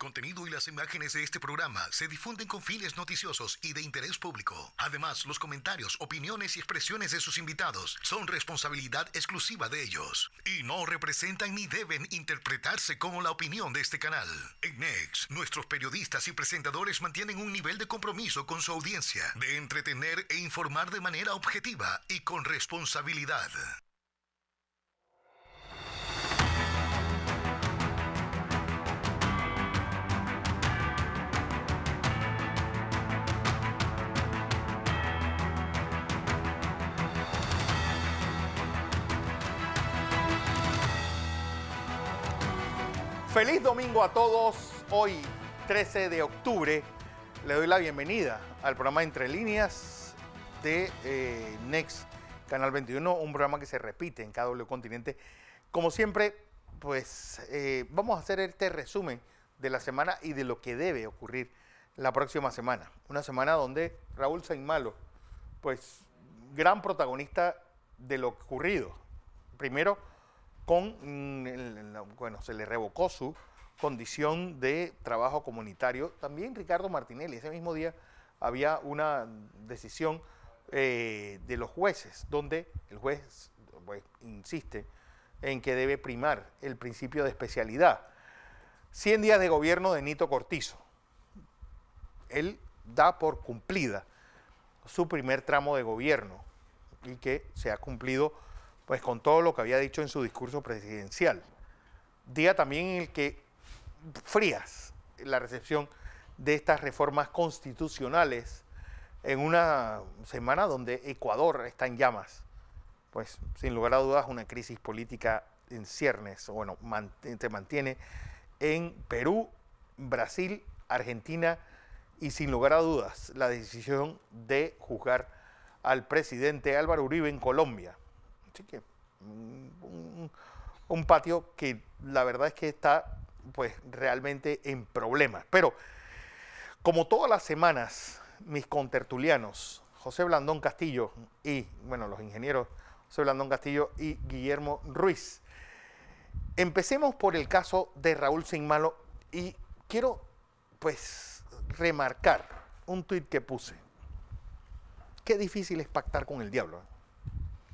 contenido y las imágenes de este programa se difunden con fines noticiosos y de interés público. Además, los comentarios, opiniones y expresiones de sus invitados son responsabilidad exclusiva de ellos y no representan ni deben interpretarse como la opinión de este canal. En Next, nuestros periodistas y presentadores mantienen un nivel de compromiso con su audiencia de entretener e informar de manera objetiva y con responsabilidad. Feliz domingo a todos. Hoy, 13 de octubre, le doy la bienvenida al programa Entre Líneas de eh, Next Canal 21, un programa que se repite en cada Continente. Como siempre, pues eh, vamos a hacer este resumen de la semana y de lo que debe ocurrir la próxima semana. Una semana donde Raúl Saimalo, pues gran protagonista de lo ocurrido. Primero, con, mm, bueno, se le revocó su condición de trabajo comunitario. También Ricardo Martinelli, ese mismo día había una decisión eh, de los jueces, donde el juez pues, insiste en que debe primar el principio de especialidad. 100 días de gobierno de Nito Cortizo. Él da por cumplida su primer tramo de gobierno y que se ha cumplido pues con todo lo que había dicho en su discurso presidencial. Día también en el que frías la recepción de estas reformas constitucionales en una semana donde Ecuador está en llamas. Pues sin lugar a dudas una crisis política en ciernes, bueno, se mantiene en Perú, Brasil, Argentina y sin lugar a dudas la decisión de juzgar al presidente Álvaro Uribe en Colombia. Así que un, patio que la verdad es que está pues realmente en problemas. Pero como todas las semanas, mis contertulianos, José Blandón Castillo y, bueno, los ingenieros José Blandón Castillo y Guillermo Ruiz. Empecemos por el caso de Raúl Malo y quiero pues remarcar un tuit que puse. Qué difícil es pactar con el diablo. ¿eh?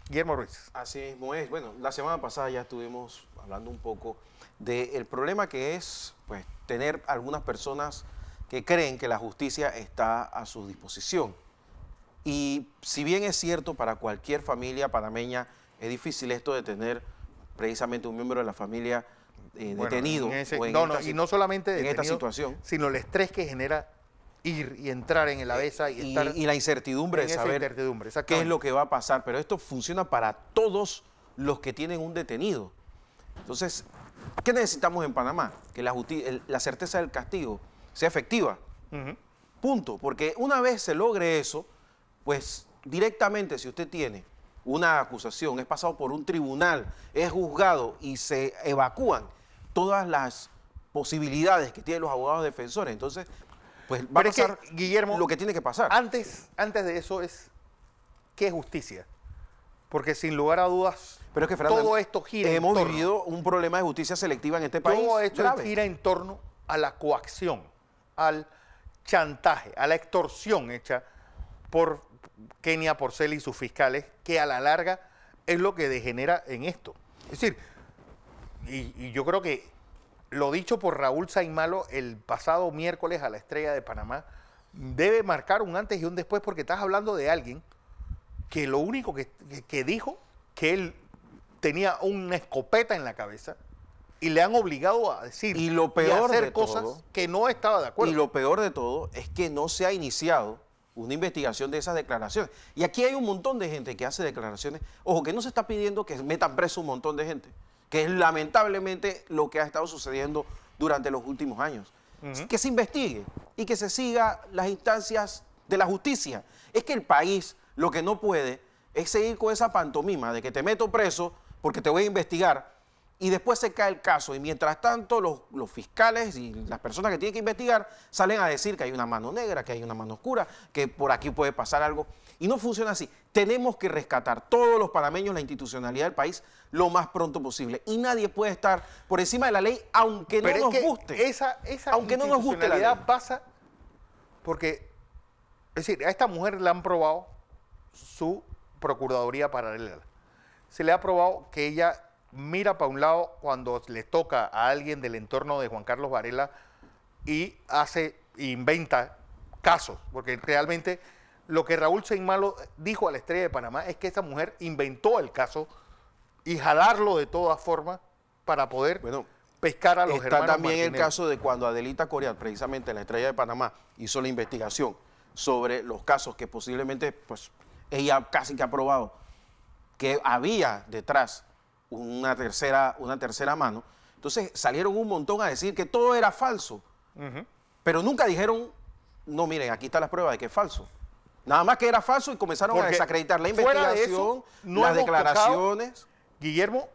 Guillermo Ruiz. Así mismo es. Bueno, la semana pasada ya estuvimos hablando un poco del problema que es pues, tener algunas personas que creen que la justicia está a su disposición. Y si bien es cierto, para cualquier familia panameña es difícil esto de tener precisamente un miembro de la familia eh, detenido. no, y no solamente detenido, esta situación. sino el estrés que genera ir y entrar en el eh, ABESA y, estar. Y la incertidumbre de saber qué es lo que va a pasar. Pero esto funciona para todos los que tienen un detenido. Entonces, ¿qué necesitamos en Panamá? Que la, la certeza del castigo sea efectiva. Punto. Porque una vez se logre eso, pues directamente si usted tiene una acusación, es pasado por un tribunal, es juzgado y se evacúan todas las posibilidades que tienen los abogados defensores. Entonces, pues va a pasar, Guillermo, lo que tiene que pasar. Antes, antes de eso es, ¿qué es justicia? Porque sin lugar a dudas, todo esto gira Hemos en torno, vivido un problema de justicia selectiva en este país. Todo esto gira en torno a la coacción, al chantaje, a la extorsión hecha por Kenia Porcel y sus fiscales, que a la larga es lo que degenera en esto. Es decir, y yo creo que lo dicho por Raúl Saimalo el pasado miércoles a la Estrella de Panamá debe marcar un antes y un después porque estás hablando de alguien que lo único que, dijo que él tenía una escopeta en la cabeza y le han obligado a decir y lo peor hacer de cosas que no estaba de acuerdo. Y lo peor de todo es que no se ha iniciado una investigación de esas declaraciones. Y aquí hay un montón de gente que hace declaraciones. Ojo, que no se está pidiendo que metan preso un montón de gente que es lamentablemente lo que ha estado sucediendo durante los últimos años. Que se investigue y que se siga las instancias de la justicia. Es que el país lo que no puede es seguir con esa pantomima de que te meto preso porque te voy a investigar y después se cae el caso y mientras tanto los, los, fiscales y las personas que tienen que investigar salen a decir que hay una mano negra, que hay una mano oscura, que por aquí puede pasar algo. Y no funciona así. Tenemos que rescatar todos los panameños la institucionalidad del país lo más pronto posible. Y nadie puede estar por encima de la ley, aunque no nos guste. Esa, esa aunque no nos guste la pasa porque, es decir, a esta mujer le han probado su procuraduría paralela. Se le ha probado que ella mira para un lado cuando le toca a alguien del entorno de Juan Carlos Varela y hace, inventa casos, porque realmente lo que Raúl Seymalo dijo a la Estrella de Panamá es que esa mujer inventó el caso y jalarlo de todas formas para poder pescar a los está también el caso de cuando Adelita Corial, precisamente la Estrella de Panamá, hizo la investigación sobre los casos que posiblemente pues, ella casi que ha probado que había detrás una tercera, una tercera mano. Entonces salieron un montón a decir que todo era falso, pero nunca dijeron, no, miren, aquí está las pruebas de que es falso. Nada más que era falso y comenzaron a desacreditar la investigación, las declaraciones. Guillermo,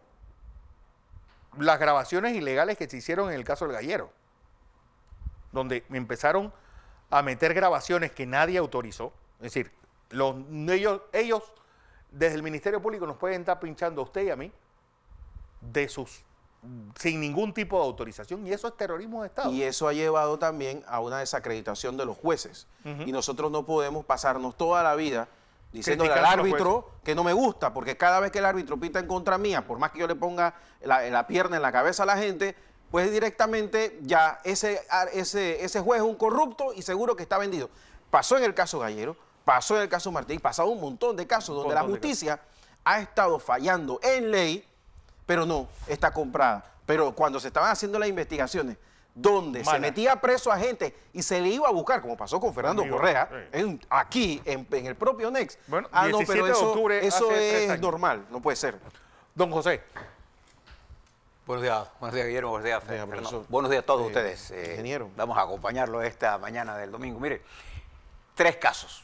las grabaciones ilegales que se hicieron en el caso del gallero, donde empezaron a meter grabaciones que nadie autorizó. Es decir, ellos desde el Ministerio Público nos pueden estar pinchando a usted y a mí de sus sin ningún tipo de autorización y eso es terrorismo de Estado. Y eso ha llevado también a una desacreditación de los jueces. Y nosotros no podemos pasarnos toda la vida diciendo al árbitro que no me gusta, porque cada vez que el árbitro pita en contra mía, por más que yo le ponga la, la pierna en la cabeza a la gente, pues directamente ya ese, ese, ese juez es un corrupto y seguro que está vendido. Pasó en el caso Gallero, pasó en el caso Martín, pasó un montón de casos donde la justicia ha estado fallando en ley pero no, está comprada. Pero cuando se estaban haciendo las investigaciones, donde se metía preso a gente y se le iba a buscar, como pasó con Fernando Correa, aquí, en, el propio NEX. Bueno, ah, 17 no, pero eso, de octubre eso es normal, no puede ser. Don José. Buenos días, buenos días Guillermo, buenos días, Fernando. Buenos días a todos eh, ustedes. Eh, ingeniero. Vamos a acompañarlo esta mañana del domingo. Mire, tres casos,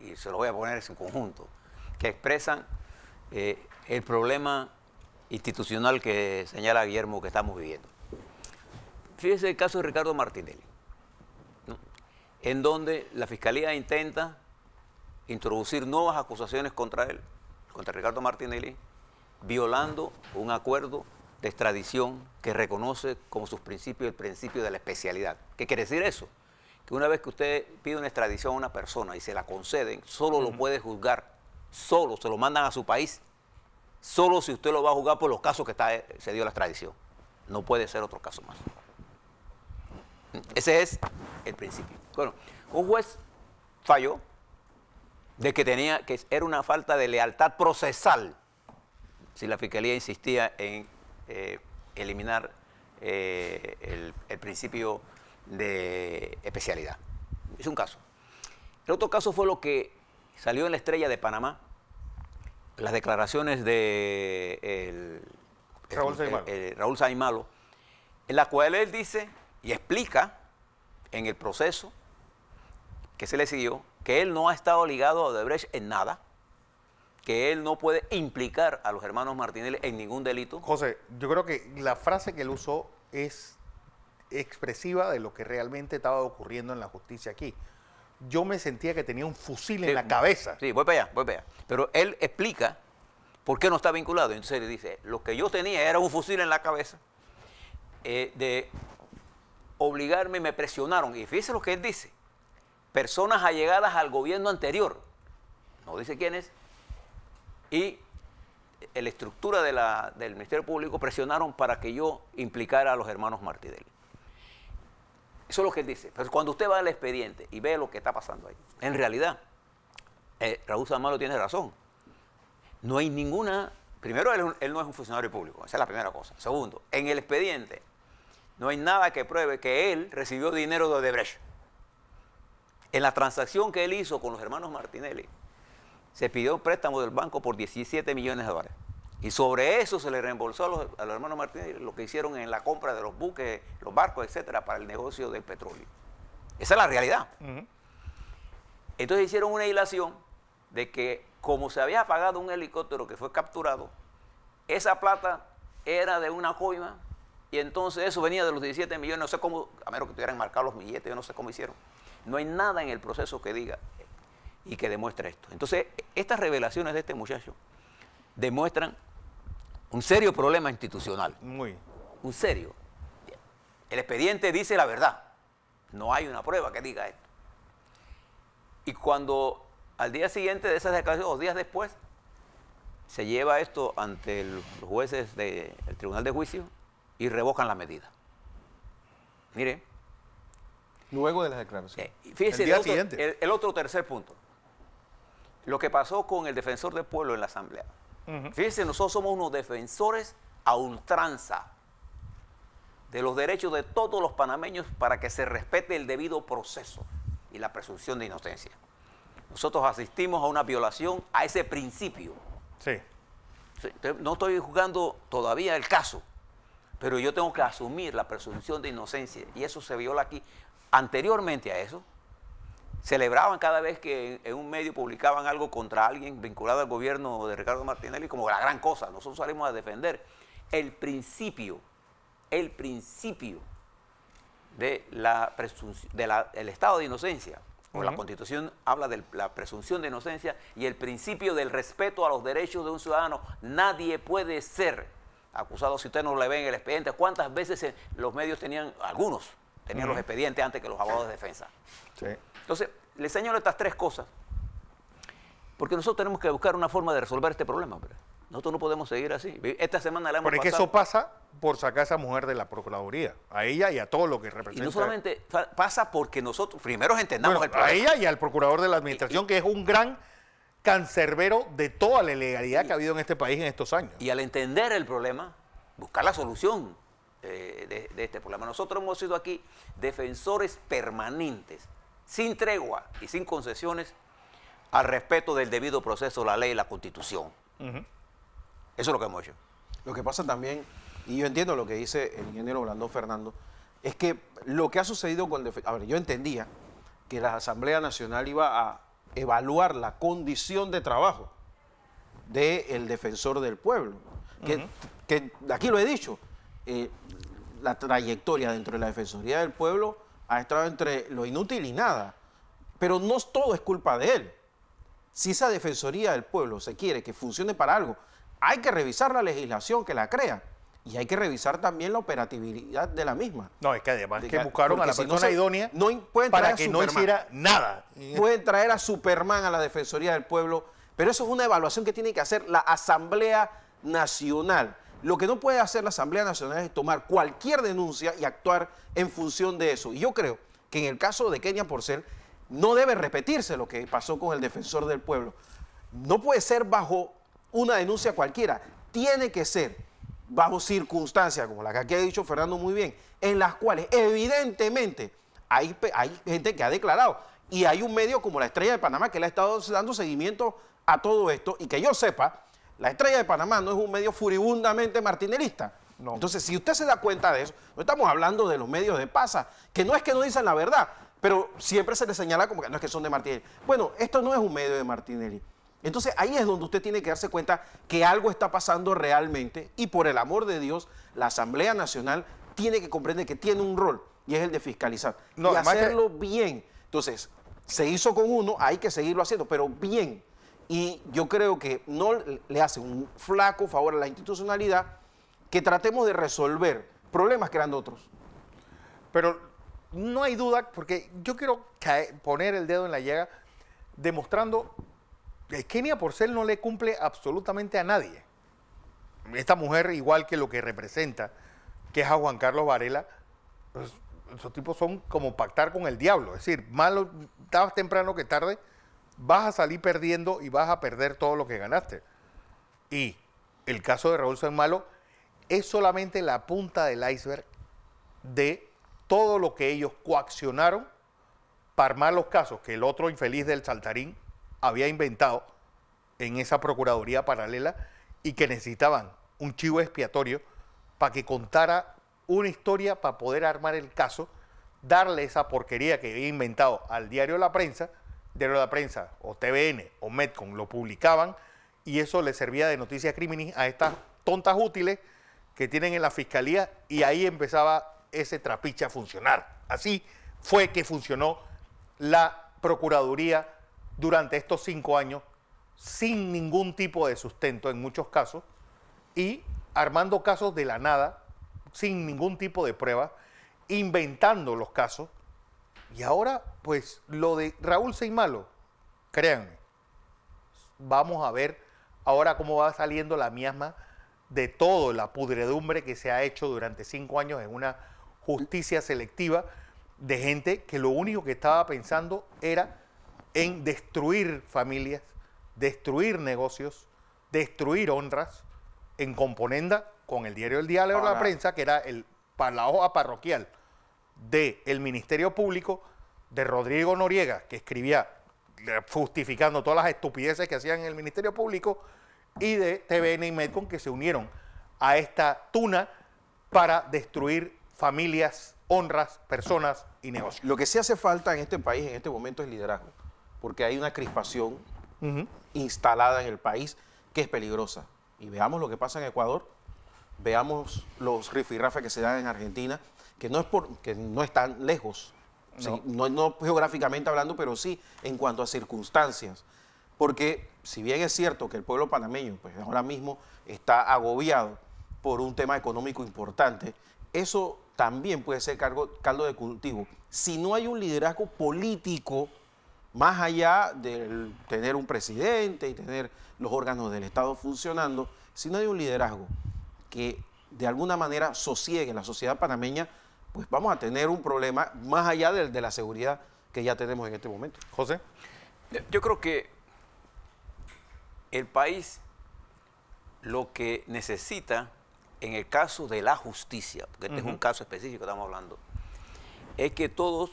y se los voy a poner en conjunto, que expresan eh, el problema institucional que señala Guillermo que estamos viviendo. Fíjese el caso de Ricardo Martinelli, en donde la Fiscalía intenta introducir nuevas acusaciones contra él, contra Ricardo Martinelli, violando un acuerdo de extradición que reconoce como sus principios el principio de la especialidad. ¿Qué quiere decir eso? Que una vez que usted pide una extradición a una persona y se la conceden, solo lo puede juzgar, solo se lo mandan a su país solo si usted lo va a jugar por los casos que está, eh, se dio la extradición. No puede ser otro caso más. Ese es el principio. Bueno, un juez falló de que tenía que era una falta de lealtad procesal si la fiscalía insistía en eh, eliminar eh, el, el, principio de especialidad. Es un caso. El otro caso fue lo que salió en la estrella de Panamá, las declaraciones de Raúl, Saimalo. Malo en la cual él dice y explica en el proceso que se le siguió que él no ha estado ligado a Odebrecht en nada, que él no puede implicar a los hermanos Martínez en ningún delito. José, yo creo que la frase que él usó es expresiva de lo que realmente estaba ocurriendo en la justicia aquí yo me sentía que tenía un fusil en la cabeza. Sí, voy para allá, voy para allá. Pero él explica por qué no está vinculado. Entonces él dice, lo que yo tenía era un fusil en la cabeza eh, de obligarme, me presionaron. Y fíjese lo que él dice. Personas allegadas al gobierno anterior, no dice quién es, y la estructura del Ministerio Público presionaron para que yo implicara a los hermanos Martidelli. Eso es lo que él dice. Pero cuando usted va al expediente y ve lo que está pasando ahí, en realidad, eh, Raúl Malo tiene razón. No hay ninguna. Primero, él, no es un funcionario público. Esa es la primera cosa. Segundo, en el expediente no hay nada que pruebe que él recibió dinero de Odebrecht. En la transacción que él hizo con los hermanos Martinelli, se pidió un préstamo del banco por 17 millones de dólares. Y sobre eso se le reembolsó a los, hermanos Martínez lo que hicieron en la compra de los buques, los barcos, etcétera, para el negocio del petróleo. Esa es la realidad. Entonces hicieron una hilación de que como se había pagado un helicóptero que fue capturado, esa plata era de una coima y entonces eso venía de los 17 millones, no sé cómo, a menos que tuvieran marcado los billetes, yo no sé cómo hicieron. No hay nada en el proceso que diga y que demuestre esto. Entonces, estas revelaciones de este muchacho demuestran un serio problema institucional. Muy. Un serio. El expediente dice la verdad. No hay una prueba que diga esto. Y cuando al día siguiente de esas declaraciones, o días después, se lleva esto ante los jueces del Tribunal de Juicio y revocan la medida. Mire. Luego de las declaraciones. Eh, el, día siguiente. el otro tercer punto. Lo que pasó con el defensor del pueblo en la Asamblea. Fíjense, nosotros somos unos defensores a ultranza de los derechos de todos los panameños para que se respete el debido proceso y la presunción de inocencia. Nosotros asistimos a una violación a ese principio. Sí. No estoy juzgando todavía el caso, pero yo tengo que asumir la presunción de inocencia y eso se viola aquí. Anteriormente a eso, celebraban cada vez que en un medio publicaban algo contra alguien vinculado al gobierno de Ricardo Martinelli como la gran cosa. Nosotros salimos a defender el principio, el principio de la del estado de inocencia. La constitución habla de la presunción de inocencia y el principio del respeto a los derechos de un ciudadano. Nadie puede ser acusado si usted no le ve en el expediente. ¿Cuántas veces los medios tenían, algunos, tenían los expedientes antes que los abogados de defensa? Sí. Entonces, les señalo estas tres cosas, porque nosotros tenemos que buscar una forma de resolver este problema. Nosotros no podemos seguir así. Esta semana la hemos Pero que eso pasa por sacar a esa mujer de la Procuraduría, a ella y a todo lo que representa. Y no solamente pasa porque nosotros primero entendamos el problema. A ella y al procurador de la administración, que es un gran cancerbero de toda la ilegalidad que ha habido en este país en estos años. Y al entender el problema, buscar la solución eh, de este problema. Nosotros hemos sido aquí defensores permanentes sin tregua y sin concesiones al respeto del debido proceso, la ley y la constitución. Eso es lo que hemos hecho. Lo que pasa también, y yo entiendo lo que dice el ingeniero Orlando Fernando, es que lo que ha sucedido con... A ver, yo entendía que la Asamblea Nacional iba a evaluar la condición de trabajo del el defensor del pueblo. Que, aquí lo he dicho, eh, la trayectoria dentro de la Defensoría del Pueblo ha estado entre lo inútil y nada. Pero no todo es culpa de él. Si esa Defensoría del Pueblo se quiere que funcione para algo, hay que revisar la legislación que la crea. Y hay que revisar también la operatividad de la misma. No, es que además que buscaron a la persona idónea para que no hiciera nada. Pueden traer a Superman a la Defensoría del Pueblo, pero eso es una evaluación que tiene que hacer la Asamblea Nacional. Lo que no puede hacer la Asamblea Nacional es tomar cualquier denuncia y actuar en función de eso. Y yo creo que en el caso de Kenia Porcel no debe repetirse lo que pasó con el defensor del pueblo. No puede ser bajo una denuncia cualquiera, tiene que ser bajo circunstancias, como la que aquí ha dicho Fernando muy bien, en las cuales evidentemente hay, hay gente que ha declarado y hay un medio como la Estrella de Panamá que le ha estado dando seguimiento a todo esto y que yo sepa, la estrella de Panamá no es un medio furibundamente martinelista. Entonces, si usted se da cuenta de eso, no estamos hablando de los medios de pasa, que no es que no dicen la verdad, pero siempre se les señala como que no es que son de Martinelli. Bueno, esto no es un medio de Martinelli. Entonces ahí es donde usted tiene que darse cuenta que algo está pasando realmente y por el amor de Dios, la Asamblea Nacional tiene que comprender que tiene un rol y es el de fiscalizar y hacerlo bien. Entonces, se hizo con uno, hay que seguirlo haciendo, pero bien y yo creo que no le hace un flaco favor a la institucionalidad que tratemos de resolver problemas creando otros. Pero no hay duda, porque yo quiero poner el dedo en la llaga demostrando que Kenia Porcel no le cumple absolutamente a nadie. Esta mujer, igual que lo que representa, que es a Juan Carlos Varela, pues, esos tipos son como pactar con el diablo, es decir, malo, más temprano que tarde, vas a salir perdiendo y vas a perder todo lo que ganaste. Y el caso de Raúl San Malo es solamente la punta del iceberg de todo lo que ellos coaccionaron para armar los casos que el otro infeliz del saltarín había inventado en esa procuraduría paralela y que necesitaban un chivo expiatorio para que contara una historia para poder armar el caso, darle esa porquería que había inventado al diario La Prensa de la Prensa o TVN o Metcon lo publicaban y eso le servía de noticia criminis a estas tontas útiles que tienen en la fiscalía y ahí empezaba ese trapiche a funcionar. Así fue que funcionó la Procuraduría durante estos cinco años sin ningún tipo de sustento en muchos casos y armando casos de la nada, sin ningún tipo de prueba, inventando los casos y ahora, pues lo de Raúl Seymalo, créanme, vamos a ver ahora cómo va saliendo la miasma de todo la pudredumbre que se ha hecho durante cinco años en una justicia selectiva de gente que lo único que estaba pensando era en destruir familias, destruir negocios, destruir honras, en componenda con el diario El Diario de la Prensa, que era el hoja parroquial del el Ministerio Público de Rodrigo Noriega, que escribía eh, justificando todas las estupideces que hacían en el Ministerio Público, y de TVN y Medcon, que se unieron a esta tuna para destruir familias, honras, personas y negocios. Lo que sí hace falta en este país en este momento es liderazgo, porque hay una crispación instalada en el país que es peligrosa. Y veamos lo que pasa en Ecuador, veamos los rifirrafes que se dan en Argentina, que no, es por, no están lejos, no. geográficamente hablando, pero sí en cuanto a circunstancias. Porque si bien es cierto que el pueblo panameño pues, ahora mismo está agobiado por un tema económico importante, eso también puede ser caldo de cultivo. Si no hay un liderazgo político, más allá de tener un presidente y tener los órganos del Estado funcionando, si no hay un liderazgo que de alguna manera sosiegue la sociedad panameña, pues vamos a tener un problema más allá de, la seguridad que ya tenemos en este momento. José. Yo creo que el país lo que necesita en el caso de la justicia, porque este es un caso específico que estamos hablando, es que todos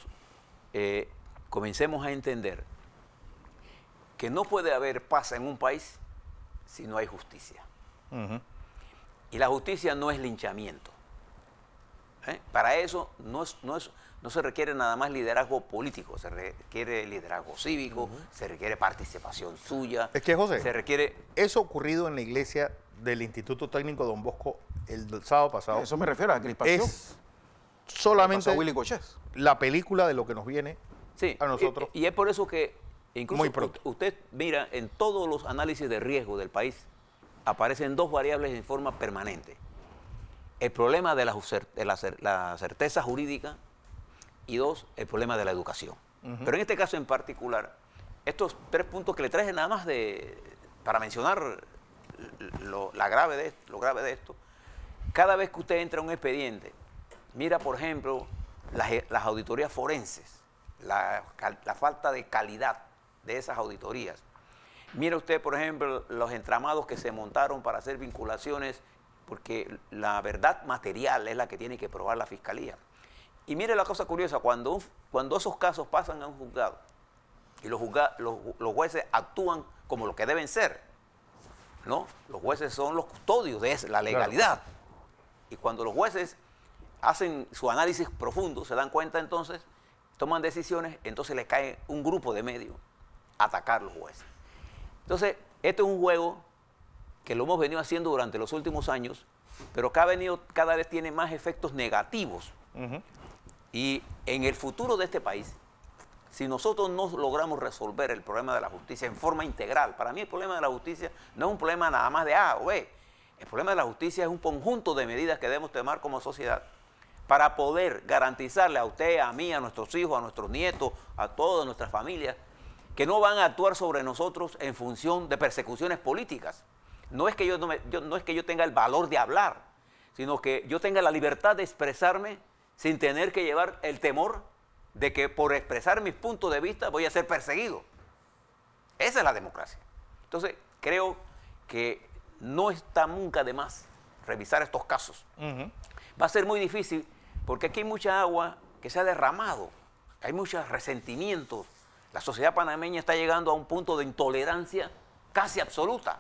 eh, comencemos a entender que no puede haber paz en un país si no hay justicia. Y la justicia no es linchamiento. ¿eh? Para eso no, es, no, es, no se requiere nada más liderazgo político, se requiere liderazgo cívico, se requiere participación suya. Es que, José, se requiere... eso ocurrido en la iglesia del Instituto Técnico Don Bosco el sábado pasado. Eso me refiero a Es solamente Willy la película de lo que nos viene a nosotros. Y, es por eso que incluso usted mira en todos los análisis de riesgo del país aparecen dos variables en forma permanente el problema de la, certeza jurídica y dos, el problema de la educación. Pero en este caso en particular, estos tres puntos que le traje nada más de, para mencionar lo, grave de, lo grave de esto, cada vez que usted entra a un expediente, mira por ejemplo las, auditorías forenses, la, la, falta de calidad de esas auditorías. Mira usted, por ejemplo, los entramados que se montaron para hacer vinculaciones porque la verdad material es la que tiene que probar la fiscalía. Y mire la cosa curiosa, cuando, cuando esos casos pasan a un juzgado y los, jueces actúan como lo que deben ser, ¿no? Los jueces son los custodios de la legalidad. Y cuando los jueces hacen su análisis profundo, se dan cuenta entonces, toman decisiones, entonces les cae un grupo de medios a atacar a los jueces. Entonces, esto es un juego que lo hemos venido haciendo durante los últimos años, pero que ha venido, cada vez tiene más efectos negativos. Y en el futuro de este país, si nosotros no logramos resolver el problema de la justicia en forma integral, para mí el problema de la justicia no es un problema nada más de A o B, el problema de la justicia es un conjunto de medidas que debemos tomar como sociedad para poder garantizarle a usted, a mí, a nuestros hijos, a nuestros nietos, a todas nuestras familias, que no van a actuar sobre nosotros en función de persecuciones políticas. No es que yo, no, es que yo tenga el valor de hablar, sino que yo tenga la libertad de expresarme sin tener que llevar el temor de que por expresar mis puntos de vista voy a ser perseguido. Esa es la democracia. Entonces, creo que no está nunca de más revisar estos casos. Va a ser muy difícil porque aquí hay mucha agua que se ha derramado, hay muchos resentimientos. La sociedad panameña está llegando a un punto de intolerancia casi absoluta.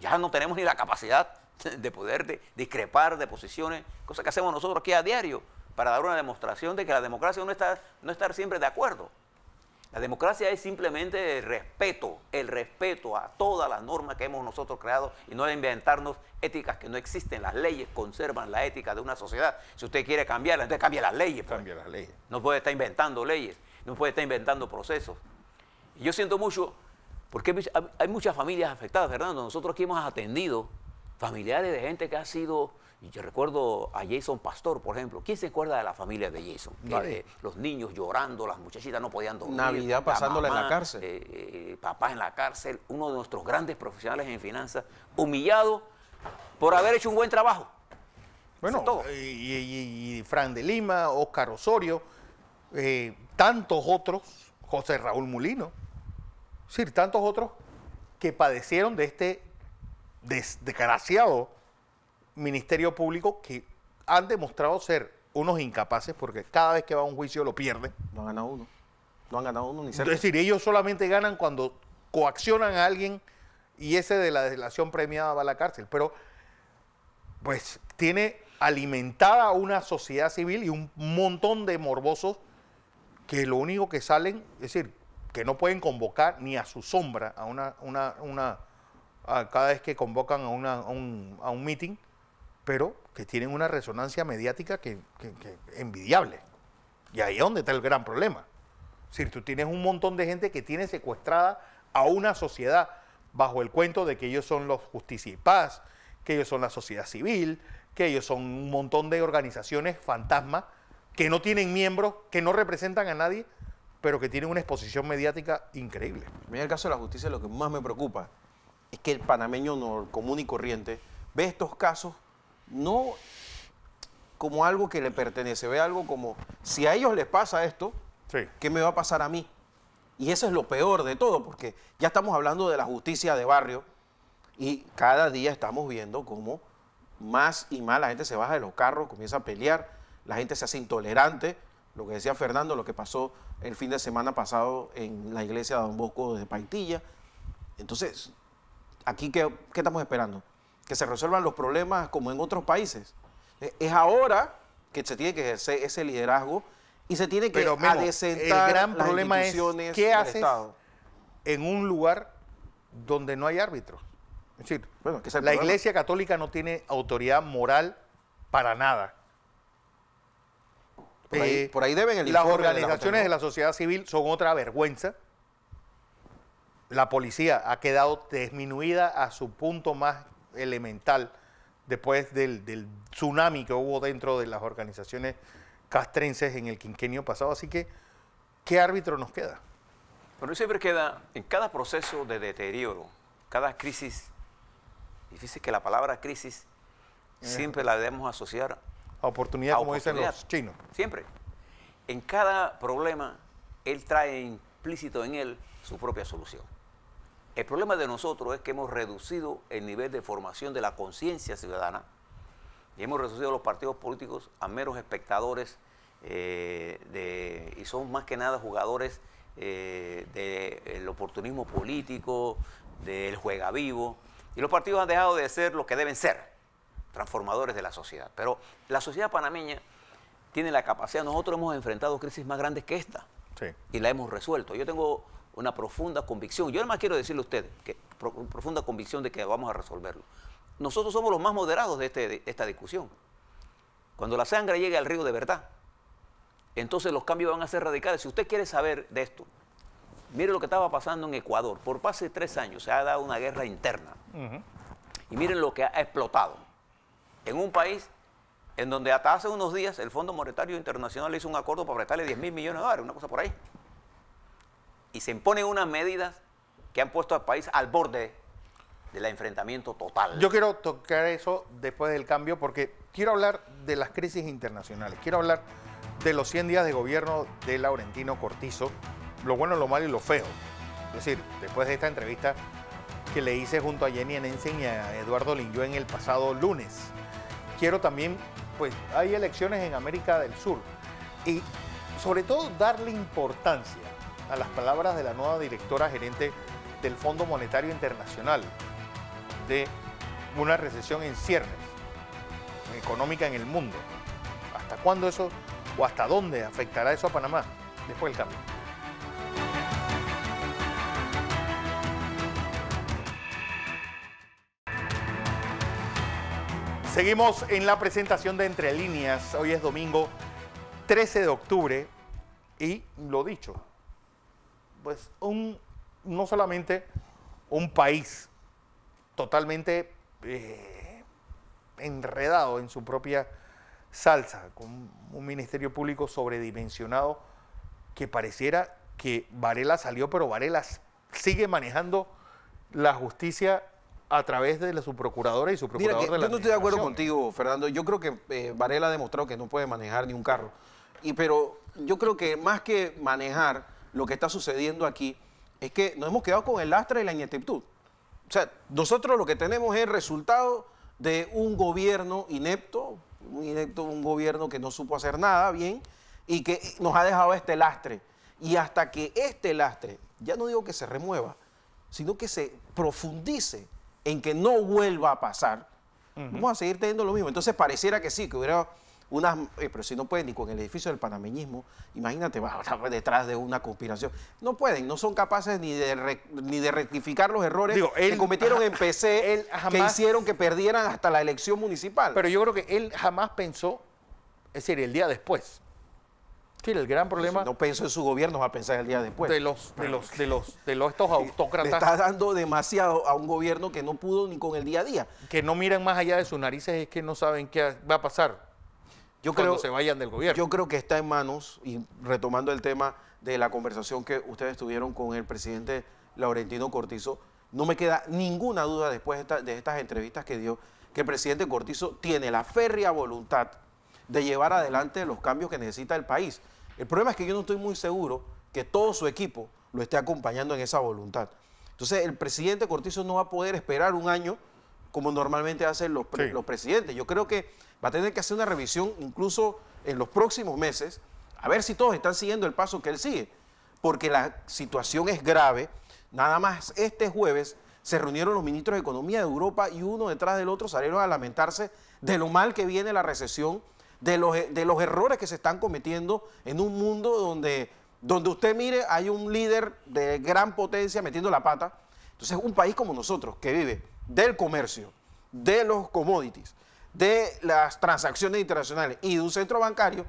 Ya no tenemos ni la capacidad de poder discrepar de posiciones, cosa que hacemos nosotros aquí a diario, para dar una demostración de que la democracia no está, no estar siempre de acuerdo. La democracia es simplemente el respeto, el respeto a todas las normas que hemos nosotros creado y no inventarnos éticas que no existen. Las leyes conservan la ética de una sociedad. Si usted quiere cambiarla, entonces cambie las leyes. Pues. Cambia las leyes. No puede estar inventando leyes, no puede estar inventando procesos. yo siento mucho porque hay, muchas familias afectadas, Fernando. Nosotros aquí hemos atendido familiares de gente que ha sido, y yo recuerdo a Jason Pastor, por ejemplo. ¿Quién se acuerda de la familia de Jason? Eh, los niños llorando, las muchachitas no podían dormir. Navidad pasándola en la cárcel. Eh, eh, papá en la cárcel, uno de nuestros grandes profesionales en finanzas, humillado por haber hecho un buen trabajo. Bueno, y, Fran de Lima, Oscar Osorio, tantos otros, José Raúl Mulino decir, tantos otros que padecieron de este desgraciado Ministerio Público que han demostrado ser unos incapaces porque cada vez que va a un juicio lo pierden. No han ganado uno. No han ganado uno ni cerca. Es decir, ellos solamente ganan cuando coaccionan a alguien y ese de la delación premiada va a la cárcel. Pero, pues, tiene alimentada una sociedad civil y un montón de morbosos que lo único que salen, es decir, que no pueden convocar ni a su sombra a una, una, una cada vez que convocan a, una, a, un, a, un, meeting, pero que tienen una resonancia mediática que, que, envidiable. Y ahí es donde está el gran problema. Si tú tienes un montón de gente que tiene secuestrada a una sociedad bajo el cuento de que ellos son los justicia y paz, que ellos son la sociedad civil, que ellos son un montón de organizaciones fantasmas que no tienen miembros, que no representan a nadie, pero que tiene una exposición mediática increíble. en el caso de la justicia lo que más me preocupa es que el panameño común y corriente ve estos casos no como algo que le pertenece, ve algo como, si a ellos les pasa esto, ¿qué me va a pasar a mí? Y eso es lo peor de todo, porque ya estamos hablando de la justicia de barrio y cada día estamos viendo cómo más y más la gente se baja de los carros, comienza a pelear, la gente se hace intolerante, lo que decía Fernando, lo que pasó el fin de semana pasado en la iglesia de Don Bosco de Paitilla. Entonces, aquí, ¿qué, estamos esperando? Que se resuelvan los problemas como en otros países. E, es ahora que se tiene que ejercer ese liderazgo y se tiene que Pero, el gran problema es, ¿qué haces Estado? en un lugar donde no hay árbitros? decir, la Iglesia Católica no tiene autoridad moral para nada. Eh, por ahí, deben Las organizaciones de la, sociedad civil son otra vergüenza. La policía ha quedado disminuida a su punto más elemental después del, del tsunami que hubo dentro de las organizaciones castrenses en el quinquenio pasado. Así que, ¿qué árbitro nos queda? Bueno, siempre queda, en cada proceso de deterioro, cada crisis, difícil que la palabra crisis eh. siempre la debemos asociar oportunidad, como dicen los chinos. Siempre. En cada problema, él trae implícito en él su propia solución. El problema de nosotros es que hemos reducido el nivel de formación de la conciencia ciudadana y hemos reducido los partidos políticos a meros espectadores eh, y son más que nada jugadores eh, del oportunismo político, del juega vivo. Y los partidos han dejado de ser lo que deben ser transformadores de la sociedad. Pero la sociedad panameña tiene la capacidad, nosotros hemos enfrentado crisis más grandes que esta y la hemos resuelto. Yo tengo una profunda convicción, yo nada más quiero decirle a usted, que profunda convicción de que vamos a resolverlo. Nosotros somos los más moderados este, de, esta discusión. Cuando la sangre llegue al río de verdad, entonces los cambios van a ser radicales. Si usted quiere saber de esto, mire lo que estaba pasando en Ecuador. Por pase de tres años se ha dado una guerra interna. Y miren lo que ha explotado en un país en donde hasta hace unos días el Fondo Monetario Internacional hizo un acuerdo para prestarle 10 mil millones de dólares, una cosa por ahí. Y se imponen unas medidas que han puesto al país al borde del enfrentamiento total. Yo quiero tocar eso después del cambio porque quiero hablar de las crisis internacionales, quiero hablar de los 100 días de gobierno de Laurentino Cortizo, lo bueno, lo malo y lo feo. Es decir, después de esta entrevista que le hice junto a Jenny Enensen y a Eduardo Linjó en el pasado lunes quiero también, pues hay elecciones en América del Sur y sobre todo darle importancia a las palabras de la nueva directora gerente del Fondo Monetario Internacional de una recesión en ciernes económica en el mundo. ¿Hasta cuándo eso o hasta dónde afectará eso a Panamá después del cambio? Seguimos en la presentación de Entre Líneas. Hoy es domingo 13 de octubre y lo dicho, pues un, no solamente un país totalmente eh, enredado en su propia salsa, con un ministerio público sobredimensionado que pareciera que Varela salió, pero Varela sigue manejando la justicia a través de su procuradora y su procurador Mira, Yo no estoy de acuerdo contigo, Fernando. Yo creo que eh, Varela ha demostrado que no puede manejar ni un carro. Y, pero yo creo que más que manejar lo que está sucediendo aquí, es que nos hemos quedado con el lastre y la ineptitud. O sea, nosotros lo que tenemos es el resultado de un gobierno inepto, un inepto, un gobierno que no supo hacer nada bien y que nos ha dejado este lastre. Y hasta que este lastre, ya no digo que se remueva, sino que se profundice en que no vuelva a pasar, vamos a seguir teniendo lo mismo. Entonces pareciera que sí, que hubiera unas... Eh, pero si no pueden ni con el edificio del panameñismo, imagínate, va detrás de una conspiración. No pueden, no son capaces ni de, ni de rectificar los errores que cometieron en PC, que hicieron que perdieran hasta la elección municipal. Pero yo creo que él jamás pensó, es decir, el día después el gran problema. no pienso en su gobierno, va a pensar el día después. De los, de los, de los, de los estos autócratas. Le está dando demasiado a un gobierno que no pudo ni con el día a día. Que no miran más allá de sus narices, es que no saben qué va a pasar. Yo cuando se vayan del gobierno. Yo creo que está en manos, y retomando el tema de la conversación que ustedes tuvieron con el presidente Laurentino Cortizo, no me queda ninguna duda después de, de estas entrevistas que dio, que el presidente Cortizo tiene la férrea voluntad de llevar adelante los cambios que necesita el país. El problema es que yo no estoy muy seguro que todo su equipo lo esté acompañando en esa voluntad. Entonces, el presidente Cortizo no va a poder esperar un año como normalmente hacen los, presidentes. Yo creo que va a tener que hacer una revisión incluso en los próximos meses, a ver si todos están siguiendo el paso que él sigue, porque la situación es grave. Nada más este jueves se reunieron los ministros de Economía de Europa y uno detrás del otro salieron a lamentarse de lo mal que viene la recesión de los, errores que se están cometiendo en un mundo donde, donde usted mire, hay un líder de gran potencia metiendo la pata. Entonces, un país como nosotros, que vive del comercio, de los commodities, de las transacciones internacionales y de un centro bancario,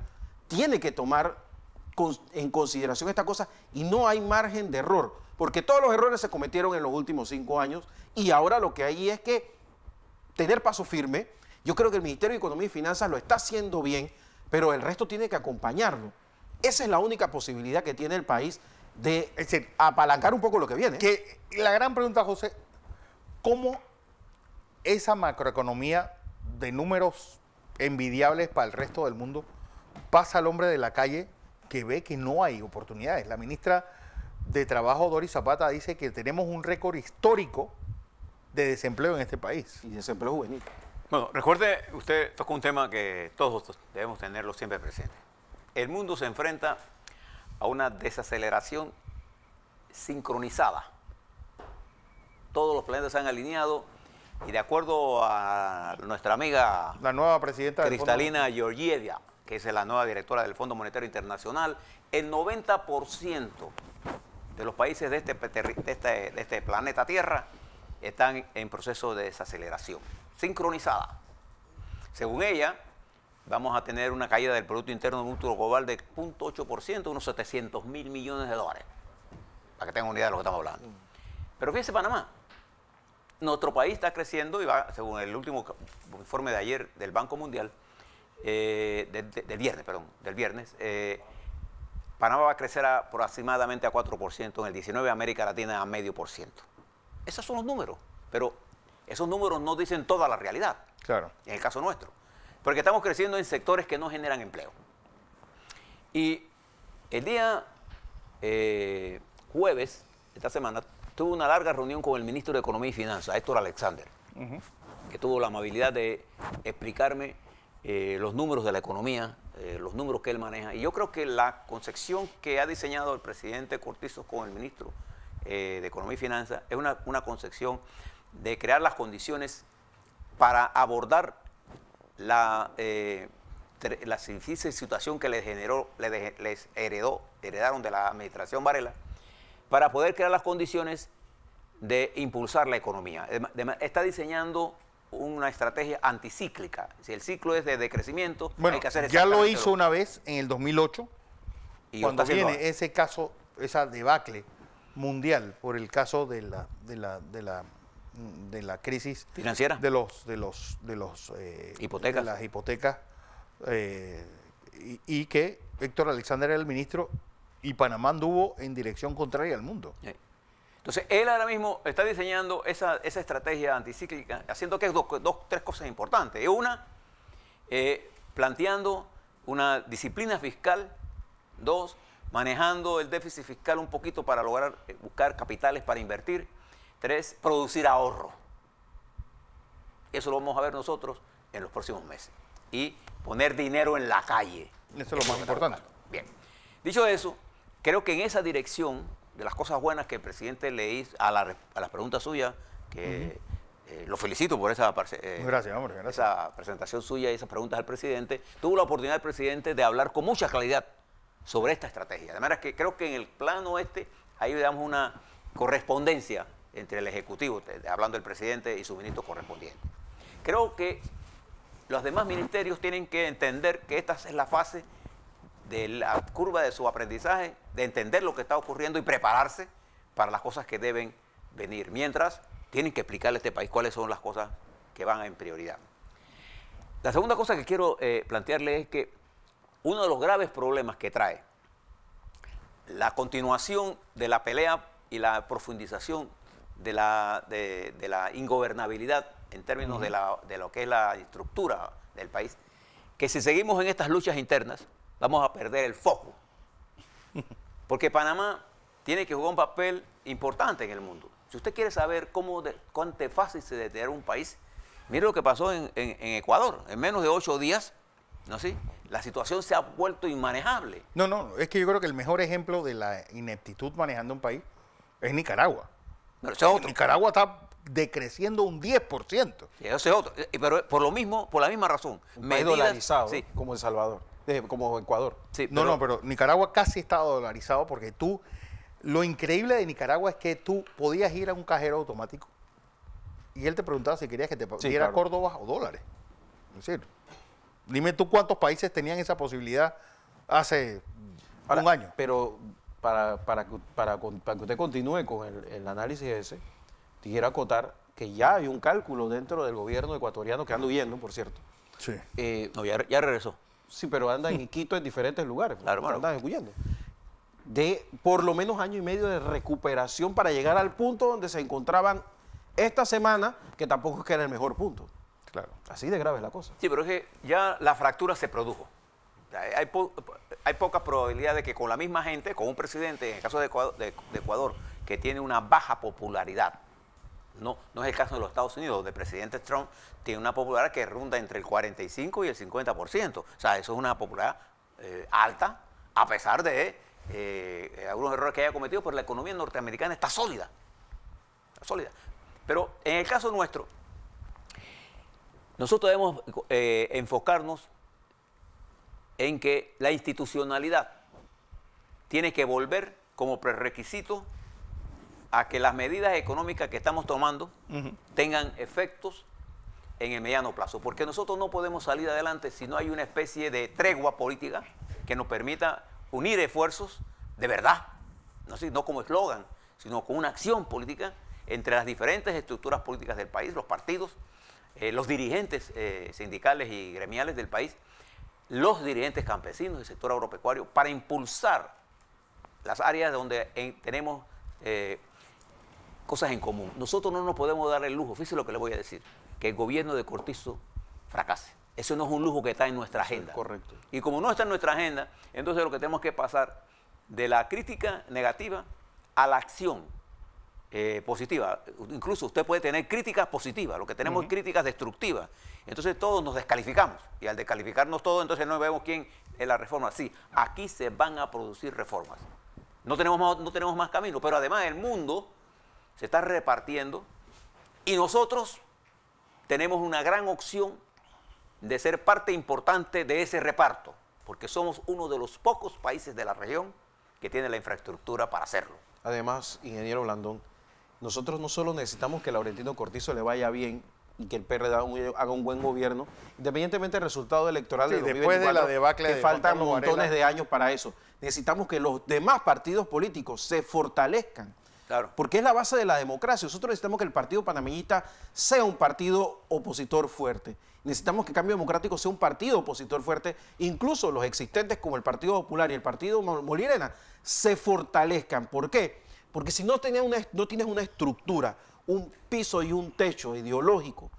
tiene que tomar en consideración esta cosa y no hay margen de error, porque todos los errores se cometieron en los últimos cinco años y ahora lo que hay es que tener paso firme, yo creo que el Ministerio de Economía y Finanzas lo está haciendo bien, pero el resto tiene que acompañarlo. Esa es la única posibilidad que tiene el país de apalancar un poco lo que viene. Que la gran pregunta, José, ¿cómo esa macroeconomía de números envidiables para el resto del mundo pasa al hombre de la calle que ve que no hay oportunidades? La ministra de Trabajo, Doris Zapata, dice que tenemos un récord histórico de desempleo en este país. Y desempleo juvenil. Bueno, recuerde, usted tocó un tema que todos debemos tenerlo siempre presente. El mundo se enfrenta a una desaceleración sincronizada. Todos los planetas se han alineado y de acuerdo a nuestra amiga la nueva presidenta Cristalina que es la nueva directora del Fondo Monetario Internacional, el 90% de los países este, este, de este planeta Tierra están en proceso de desaceleración sincronizada. Según ella, vamos a tener una caída del Producto Interno Bruto Global de 0.8%, unos 700 mil millones de dólares, para que tengan una idea de lo que estamos hablando. Pero fíjense Panamá, nuestro país está creciendo y va, según el último informe de ayer del Banco Mundial, eh, del viernes, perdón, del viernes, eh, Panamá va a crecer aproximadamente a 4%, en el 19 América Latina a medio por ciento. Esos son los números, pero esos números no dicen toda la realidad. Claro. En el caso nuestro. Porque estamos creciendo en sectores que no generan empleo. Y el día eh, jueves, esta semana, tuve una larga reunión con el ministro de Economía y Finanzas, Héctor Alexander, que tuvo la amabilidad de explicarme eh, los números de la economía, eh, los números que él maneja. Y yo creo que la concepción que ha diseñado el presidente Cortizo con el ministro de Economía y Finanzas es una concepción de crear las condiciones para abordar la, eh, la difícil situación que les generó, les, heredó, heredaron de la administración Varela, para poder crear las condiciones de impulsar la economía. está diseñando una estrategia anticíclica. Si el ciclo es de decrecimiento, hay que hacer Ya lo hizo una vez en el 2008, y cuando viene ese caso, esa debacle mundial por el caso de la, de la de la crisis financiera de los de los de los eh, hipotecas las hipotecas eh, y, que Héctor Alexander era el ministro y Panamá anduvo en dirección contraria al mundo. Entonces, él ahora mismo está diseñando esa, estrategia anticíclica, haciendo que dos, tres cosas importantes. Una, eh, planteando una disciplina fiscal. Dos, manejando el déficit fiscal un poquito para lograr buscar capitales para invertir. Tres, producir ahorro. Eso lo vamos a ver nosotros en los próximos meses. Y poner dinero en la calle. Eso, es lo más importante. Bien. Dicho eso, creo que en esa dirección de las cosas buenas que el presidente le hizo a las preguntas suyas, que eh, lo felicito por esa, eh, gracias, esa presentación suya y esas preguntas al presidente, tuvo la oportunidad el presidente de hablar con mucha claridad sobre esta estrategia. De manera que creo que en el plano este, ahí damos una correspondencia entre el Ejecutivo, hablando del presidente y su ministro correspondiente. Creo que los demás ministerios tienen que entender que esta es la fase de la curva de su aprendizaje, de entender lo que está ocurriendo y prepararse para las cosas que deben venir. Mientras, tienen que explicarle a este país cuáles son las cosas que van en prioridad. La segunda cosa que quiero eh, plantearle es que uno de los graves problemas que trae la continuación de la pelea y la profundización de la, de, la ingobernabilidad en términos de, la, de lo que es la estructura del país, que si seguimos en estas luchas internas vamos a perder el foco. Porque Panamá tiene que jugar un papel importante en el mundo. Si usted quiere saber cómo cuánto fácil se detener un país, mire lo que pasó en, Ecuador. En menos de ocho días, ¿no sí? La situación se ha vuelto inmanejable. No, no, es que yo creo que el mejor ejemplo de la ineptitud manejando un país es Nicaragua. Nicaragua está decreciendo un 10%. es otro. Eh, pero por lo mismo, por la misma razón. Un dolarizado, como El Salvador, eh, como Ecuador. no, no, pero Nicaragua casi está dolarizado porque tú, lo increíble de Nicaragua es que tú podías ir a un cajero automático y él te preguntaba si querías que te diera Córdoba o dólares. Es decir, dime tú cuántos países tenían esa posibilidad hace un año. Pero para, que usted continúe con el, análisis ese, quiero acotar que ya hay un cálculo dentro del gobierno ecuatoriano que anda huyendo, por cierto. Sí. Eh, no, ya, regresó. Sí, pero anda en Quito en diferentes lugares. Claro, claro. Andan huyendo. De por lo menos año y medio de recuperación para llegar al punto donde se encontraban esta semana, que tampoco es que era el mejor punto. Claro. Así de grave es la cosa. Sí, pero es que ya la fractura se produjo hay, hay, poca probabilidad de que con la misma gente, con un presidente, en el caso de Ecuador, que tiene una baja popularidad, no, no es el caso de los Estados Unidos, donde el presidente Trump tiene una popularidad que ronda entre el 45 y el 50%. O sea, eso es una popularidad eh, alta, a pesar de eh, algunos errores que haya cometido, pero la economía norteamericana está sólida. sólida. Pero en el caso nuestro, nosotros debemos eh, enfocarnos en que la institucionalidad tiene que volver como prerequisito a que las medidas económicas que estamos tomando tengan efectos en el mediano plazo, porque nosotros no podemos salir adelante si no hay una especie de tregua política que nos permita unir esfuerzos de verdad, no, no como eslogan, sino con una acción política entre las diferentes estructuras políticas del país, los partidos, eh, los dirigentes eh, sindicales y gremiales del país, los dirigentes campesinos del sector agropecuario para impulsar las áreas donde eh, tenemos eh, cosas en común. Nosotros no nos podemos dar el lujo, fíjese lo que le voy a decir, que el gobierno de Cortizo fracase. Eso no es un lujo que está en nuestra agenda. correcto. Y como no está en nuestra agenda, entonces lo que tenemos que pasar de la crítica negativa a la acción eh, positiva, Incluso usted puede tener críticas positivas, lo que tenemos es críticas destructivas. Entonces todos nos descalificamos y al descalificarnos todos, entonces no vemos quién es la reforma. Sí, aquí se van a producir reformas. No tenemos no tenemos más camino, pero además el mundo se está repartiendo y nosotros tenemos una gran opción de ser parte importante de ese reparto, porque somos uno de los pocos países de la región que tiene la infraestructura para hacerlo. Además, ingeniero Blandón, nosotros no solo necesitamos que Laurentino Cortizo le vaya bien y que el PRD haga un, buen gobierno, independientemente del resultado electoral de 2024, después de la debacle que faltan montones de años para eso. Necesitamos que los demás partidos políticos se fortalezcan. Claro. Porque es la base de la democracia. Nosotros necesitamos que el Partido Panameñista sea un partido opositor fuerte. Necesitamos que Cambio Democrático sea un partido opositor fuerte. Incluso los existentes como el Partido Popular y el Partido Molirena se fortalezcan. ¿Por qué? Porque si no, tienes una, estructura, un piso y un techo ideológico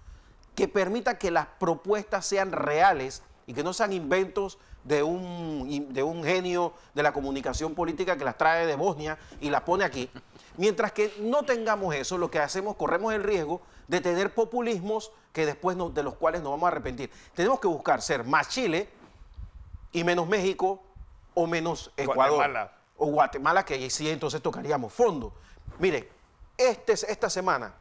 que permita que las propuestas sean reales y que no sean inventos de un, genio de la comunicación política que las trae de Bosnia y las pone aquí. Mientras que no tengamos eso, lo que hacemos, corremos el riesgo de tener populismos que después de los cuales nos vamos a arrepentir. Tenemos que buscar ser más Chile y menos México o menos Ecuador o Guatemala, que sí entonces tocaríamos fondo. Mire, este, esta semana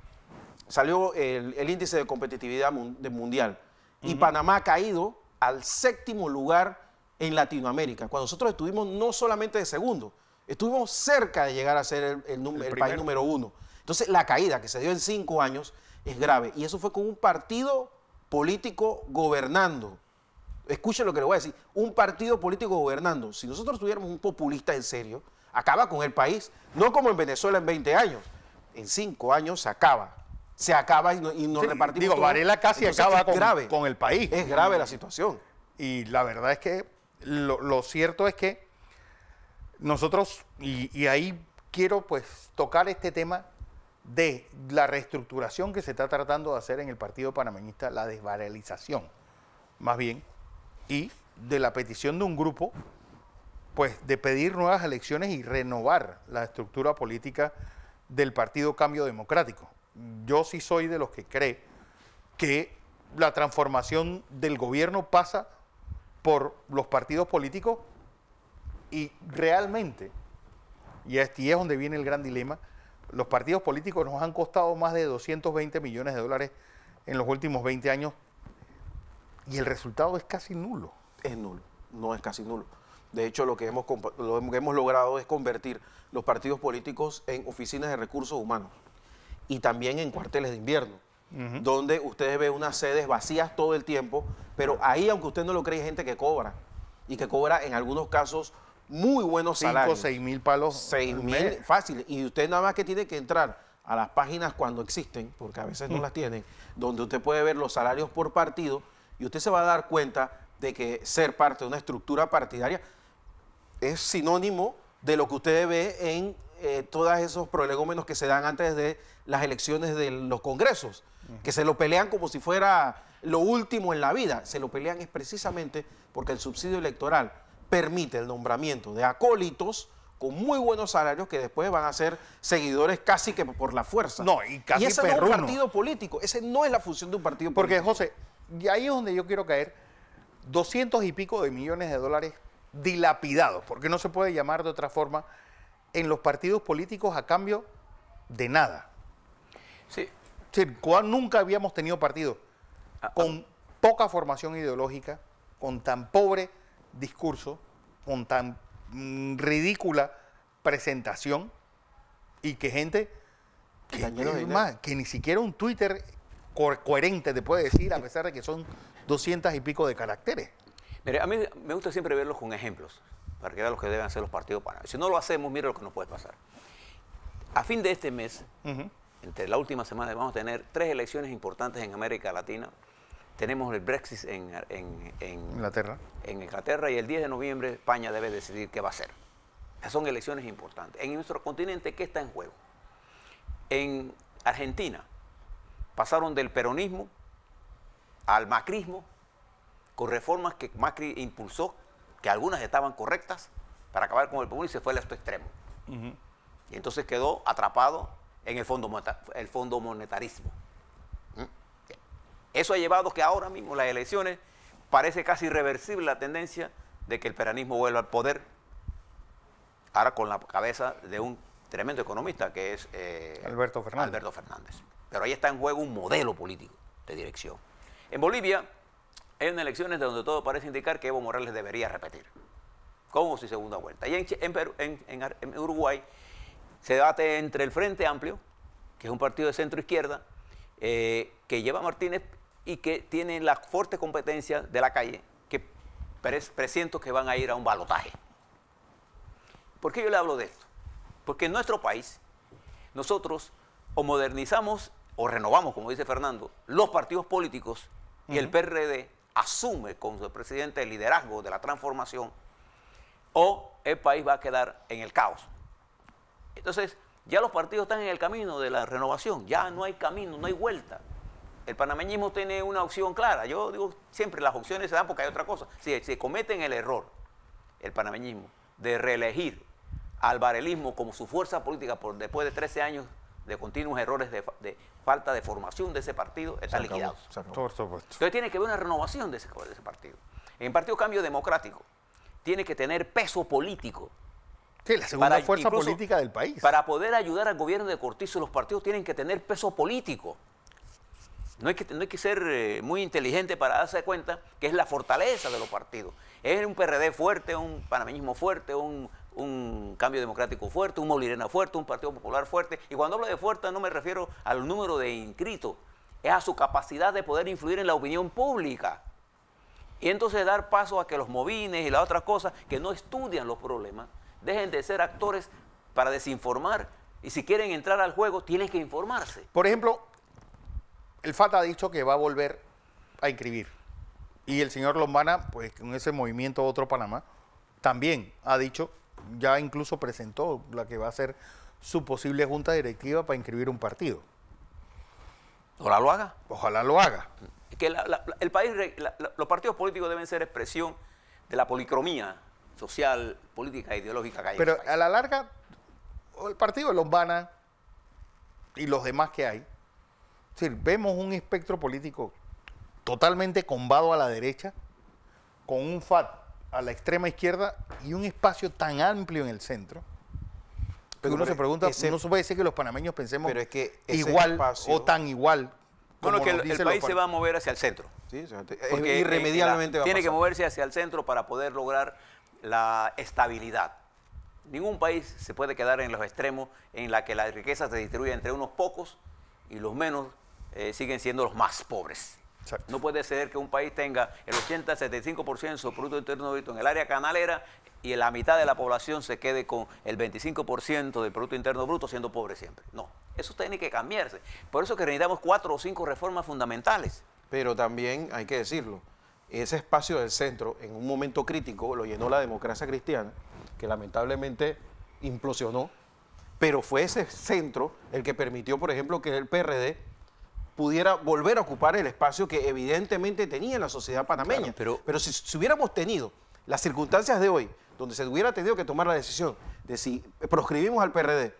salió el, índice de competitividad mundial y Panamá ha caído al séptimo lugar en Latinoamérica, cuando nosotros estuvimos no solamente de segundo, estuvimos cerca de llegar a ser el país número uno. Entonces, la caída que se dio en cinco años es grave. Y eso fue con un partido político gobernando escuchen lo que le voy a decir, un partido político gobernando, si nosotros tuviéramos un populista en serio, acaba con el país, no como en Venezuela en 20 años, en 5 años se acaba. Se acaba y, no, nos repartimos. Digo, Varela casi acaba con, el país. Es grave la situación. Y la verdad es que lo, cierto es que nosotros, y, ahí quiero pues tocar este tema de la reestructuración que se está tratando de hacer en el Partido Panameñista, la desvaralización, más bien, y de la petición de un grupo, pues de pedir nuevas elecciones y renovar la estructura política del Partido Cambio Democrático. Yo sí soy de los que cree que la transformación del gobierno pasa por los partidos políticos y realmente, y aquí es donde viene el gran dilema, los partidos políticos nos han costado más de 220 millones de dólares en los últimos 20 años y el resultado es casi nulo. Es nulo, no es casi nulo. De hecho, lo que hemos, hemos logrado es convertir los partidos políticos en oficinas de recursos humanos y también en cuarteles de invierno. donde ustedes ven unas sedes vacías todo el tiempo, pero ahí, aunque usted no lo cree, hay gente que cobra, y que cobra en algunos casos muy buenos salarios. 5, 6 mil palos. Seis mil, fácil. Y usted nada más que tiene que entrar a las páginas cuando existen, porque a veces no mm. las tienen, donde usted puede ver los salarios por partido y usted se va a dar cuenta de que ser parte de una estructura partidaria es sinónimo de lo que usted ve en eh, todos esos prolegómenos que se dan antes de las elecciones de los congresos, que se lo pelean como si fuera lo último en la vida. Se lo pelean es precisamente porque el subsidio electoral permite el nombramiento de acólitos con muy buenos salarios que después van a ser seguidores casi que por la fuerza. No, y casi y ese no es un partido político, esa no es la función de un partido político. Porque, José, y ahí es donde yo quiero caer, 200 y pico de millones de dólares dilapidados, porque no se puede llamar de otra forma, en los partidos políticos a cambio de nada. Sí. nunca habíamos tenido partido ah, ah. con poca formación ideológica, con tan pobre discurso, con tan mm, ridícula presentación y que gente más, que ni siquiera un Twitter coherente, te puede decir, a pesar de que son 200 y pico de caracteres. Mire, a mí me gusta siempre verlos con ejemplos, para que vean los que deben hacer los partidos para. Si no lo hacemos, mira lo que nos puede pasar. A fin de este mes, entre la última semana, vamos a tener tres elecciones importantes en América Latina. Tenemos el Brexit en, en Inglaterra. En Inglaterra y el 10 de noviembre España debe decidir qué va a hacer. Son elecciones importantes. En nuestro continente, ¿qué está en juego? En Argentina, pasaron del peronismo al macrismo, con reformas que Macri impulsó, que algunas estaban correctas, para acabar con el peronismo y se fue a este extremo. Y entonces quedó atrapado en el fondo, el fondo monetarismo. ¿Mm? Eso ha llevado a que ahora mismo las elecciones parece casi irreversible la tendencia de que el peronismo vuelva al poder, ahora con la cabeza de un tremendo economista que es eh, Alberto, Fernández. Pero ahí está en juego un modelo político de dirección. En Bolivia en unas elecciones donde todo parece indicar que Evo Morales debería repetir, como si segunda vuelta. Y en, Uruguay se debate entre el Frente Amplio, que es un partido de centro izquierda, eh, que lleva Martínez y que tiene la fuerte competencia de la calle, que presiento que van a ir a un balotaje. ¿Por qué yo le hablo de esto? Porque en nuestro país, nosotros o modernizamos o renovamos, como dice Fernando, los partidos políticos y el PRD asume con su presidente el liderazgo de la transformación o el país va a quedar en el caos. Entonces, ya los partidos están en el camino de la renovación, ya no hay camino, no hay vuelta. El panameñismo tiene una opción clara. Yo digo siempre, las opciones se dan porque hay otra cosa. Si se cometen el error, el panameñismo, de reelegir al como su fuerza política por después de 13 años de continuos errores de, falta de formación de ese partido, está liquidado. Por supuesto. Entonces tiene que haber una renovación de ese, partido. En Partido Cambio Democrático tiene que tener peso político. Sí, la segunda fuerza política del país. Para poder ayudar al gobierno de Cortizo, los partidos tienen que tener peso político. No hay, que, que, ser eh, muy inteligente para darse cuenta que es la fortaleza de los partidos. Es un PRD fuerte, un panameñismo fuerte, un un cambio democrático fuerte, un Molirena fuerte, un Partido Popular fuerte. Y cuando hablo de fuerte no me refiero al número de inscritos, es a su capacidad de poder influir en la opinión pública. Y entonces dar paso a que los movines y las otras cosas que no estudian los problemas dejen de ser actores para desinformar. Y si quieren entrar al juego, tienen que informarse. Por ejemplo, el FATA ha dicho que va a volver a inscribir. Y el señor Lombana, pues con ese movimiento Otro Panamá, también ha dicho ya incluso presentó la que va a ser su posible junta directiva para inscribir un partido. Ojalá lo haga. Ojalá lo haga. Que el país, los partidos políticos deben ser expresión de la policromía social, política e ideológica que hay. Pero a la larga, el partido de Lombana y los demás que hay, es vemos un espectro político totalmente combado a la derecha, con un FAT a la extrema izquierda y un espacio tan amplio en el centro. Pero uno se pregunta, no se puede decir que los panameños pensemos es igual o tan igual. Como bueno, que el, país se va a mover hacia el centro. irremediablemente va Tiene que moverse hacia el centro para poder lograr la estabilidad. Ningún país se puede quedar en los extremos en la que la riqueza se distribuye entre unos pocos y los menos eh, siguen siendo los más pobres. No puede ser que un país tenga el 80-75% de su Producto Interno Bruto en el área canalera y la mitad de la población se quede con el 25% del Producto Interno Bruto siendo pobre siempre. No, eso tiene que cambiarse. Por eso que necesitamos cuatro o cinco reformas fundamentales. Pero también hay que decirlo, ese espacio del centro en un momento crítico lo llenó la democracia cristiana, que lamentablemente implosionó, pero fue ese centro el que permitió, por ejemplo, que el PRD pudiera volver a ocupar el espacio que evidentemente tenía en la sociedad panameña. pero... si, si hubiéramos tenido las circunstancias de hoy, donde se hubiera tenido que tomar la decisión de si proscribimos al PRD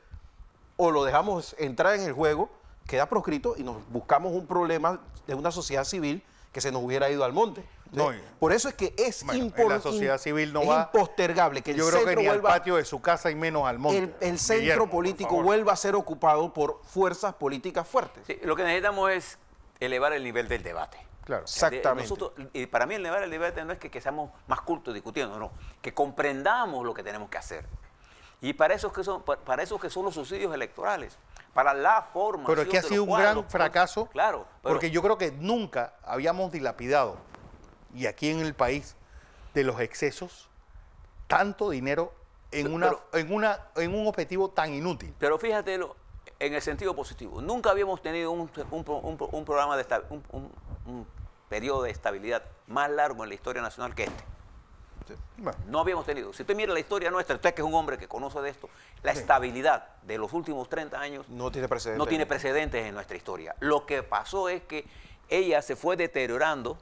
o lo dejamos entrar en el juego, queda proscrito y nos buscamos un problema de una sociedad civil que se nos hubiera ido al monte. Por eso es que es impostergable que el centro patio de su casa y menos al El, centro político vuelva a ser ocupado por fuerzas políticas fuertes. lo que necesitamos es elevar el nivel del debate. Claro. Exactamente. y para mí elevar el debate no es que, seamos más cultos discutiendo, no, que comprendamos lo que tenemos que hacer. Y para eso que son, que son los subsidios electorales, para la forma. Pero es que ha sido un gran fracaso, claro, porque yo creo que nunca habíamos dilapidado y aquí en el país de los excesos, tanto dinero en, una, en, una, en un objetivo tan inútil. Pero fíjate en el sentido positivo. Nunca habíamos tenido un, programa de un, periodo de estabilidad más largo en la historia nacional que este. No habíamos tenido. Si usted mira la historia nuestra, usted que es un hombre que conoce de esto, la estabilidad de los últimos 30 años no tiene precedentes en nuestra historia. Lo que pasó es que ella se fue deteriorando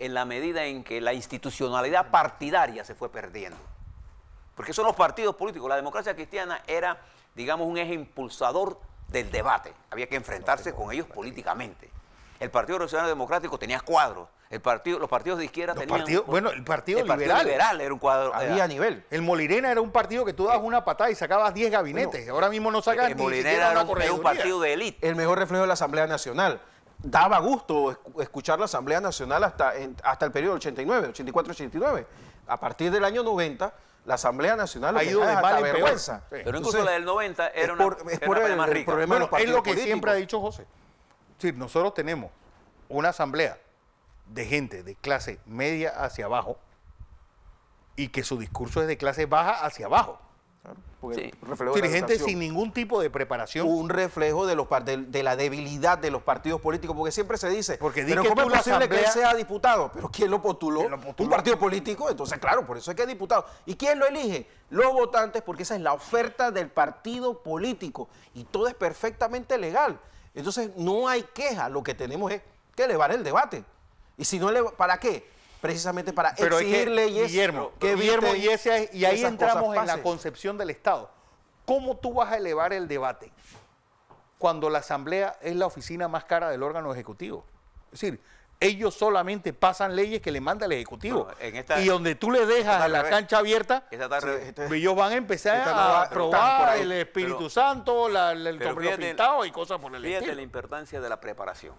en la medida en que la institucionalidad partidaria se fue perdiendo. Porque son los partidos políticos. La democracia cristiana era, digamos, un eje impulsador del debate. Había que enfrentarse con ellos políticamente. El Partido Revolucionario Democrático tenía cuadros. El partido, los partidos de izquierda tenían. bueno, el Partido el Liberal. Partido liberal era un cuadro. Había a nivel. El Molirena era un partido que tú dabas una patada y sacabas 10 gabinetes. Ahora mismo no sacan el, el Molirena era un partido de élite. El mejor reflejo de la Asamblea Nacional daba gusto escuchar la Asamblea Nacional hasta, hasta el periodo 89, 84-89. A partir del año 90, la Asamblea Nacional ha ido de mala vergüenza. Pero incluso la del 90 era una, es problema Es lo que siempre ha dicho José. Sí, nosotros tenemos una asamblea de gente de clase media hacia abajo y que su discurso es de clase baja hacia abajo. Sí. Dirigentes sin ningún tipo de preparación. Un reflejo de, los, la debilidad de los partidos políticos, porque siempre se dice, porque que posible que él sea diputado? Pero ¿quién lo, postuló? Un partido político, entonces claro, por eso es que es diputado. ¿Y quién lo elige? Los votantes, porque esa es la oferta del partido político y todo es perfectamente legal. Entonces no hay queja, lo que tenemos es que elevar el debate. Y si no, ¿para qué? precisamente para exigir leyes Guillermo, Guillermo, y, ese, y ahí entramos en la concepción del Estado. ¿Cómo tú vas a elevar el debate cuando la Asamblea es la oficina más cara del órgano ejecutivo? Es decir, ellos solamente pasan leyes que le manda el Ejecutivo. y donde tú le dejas la cancha abierta, ellos van a empezar a aprobar el Espíritu Santo, la, el Estado y cosas por el estilo. Fíjate la importancia de la preparación.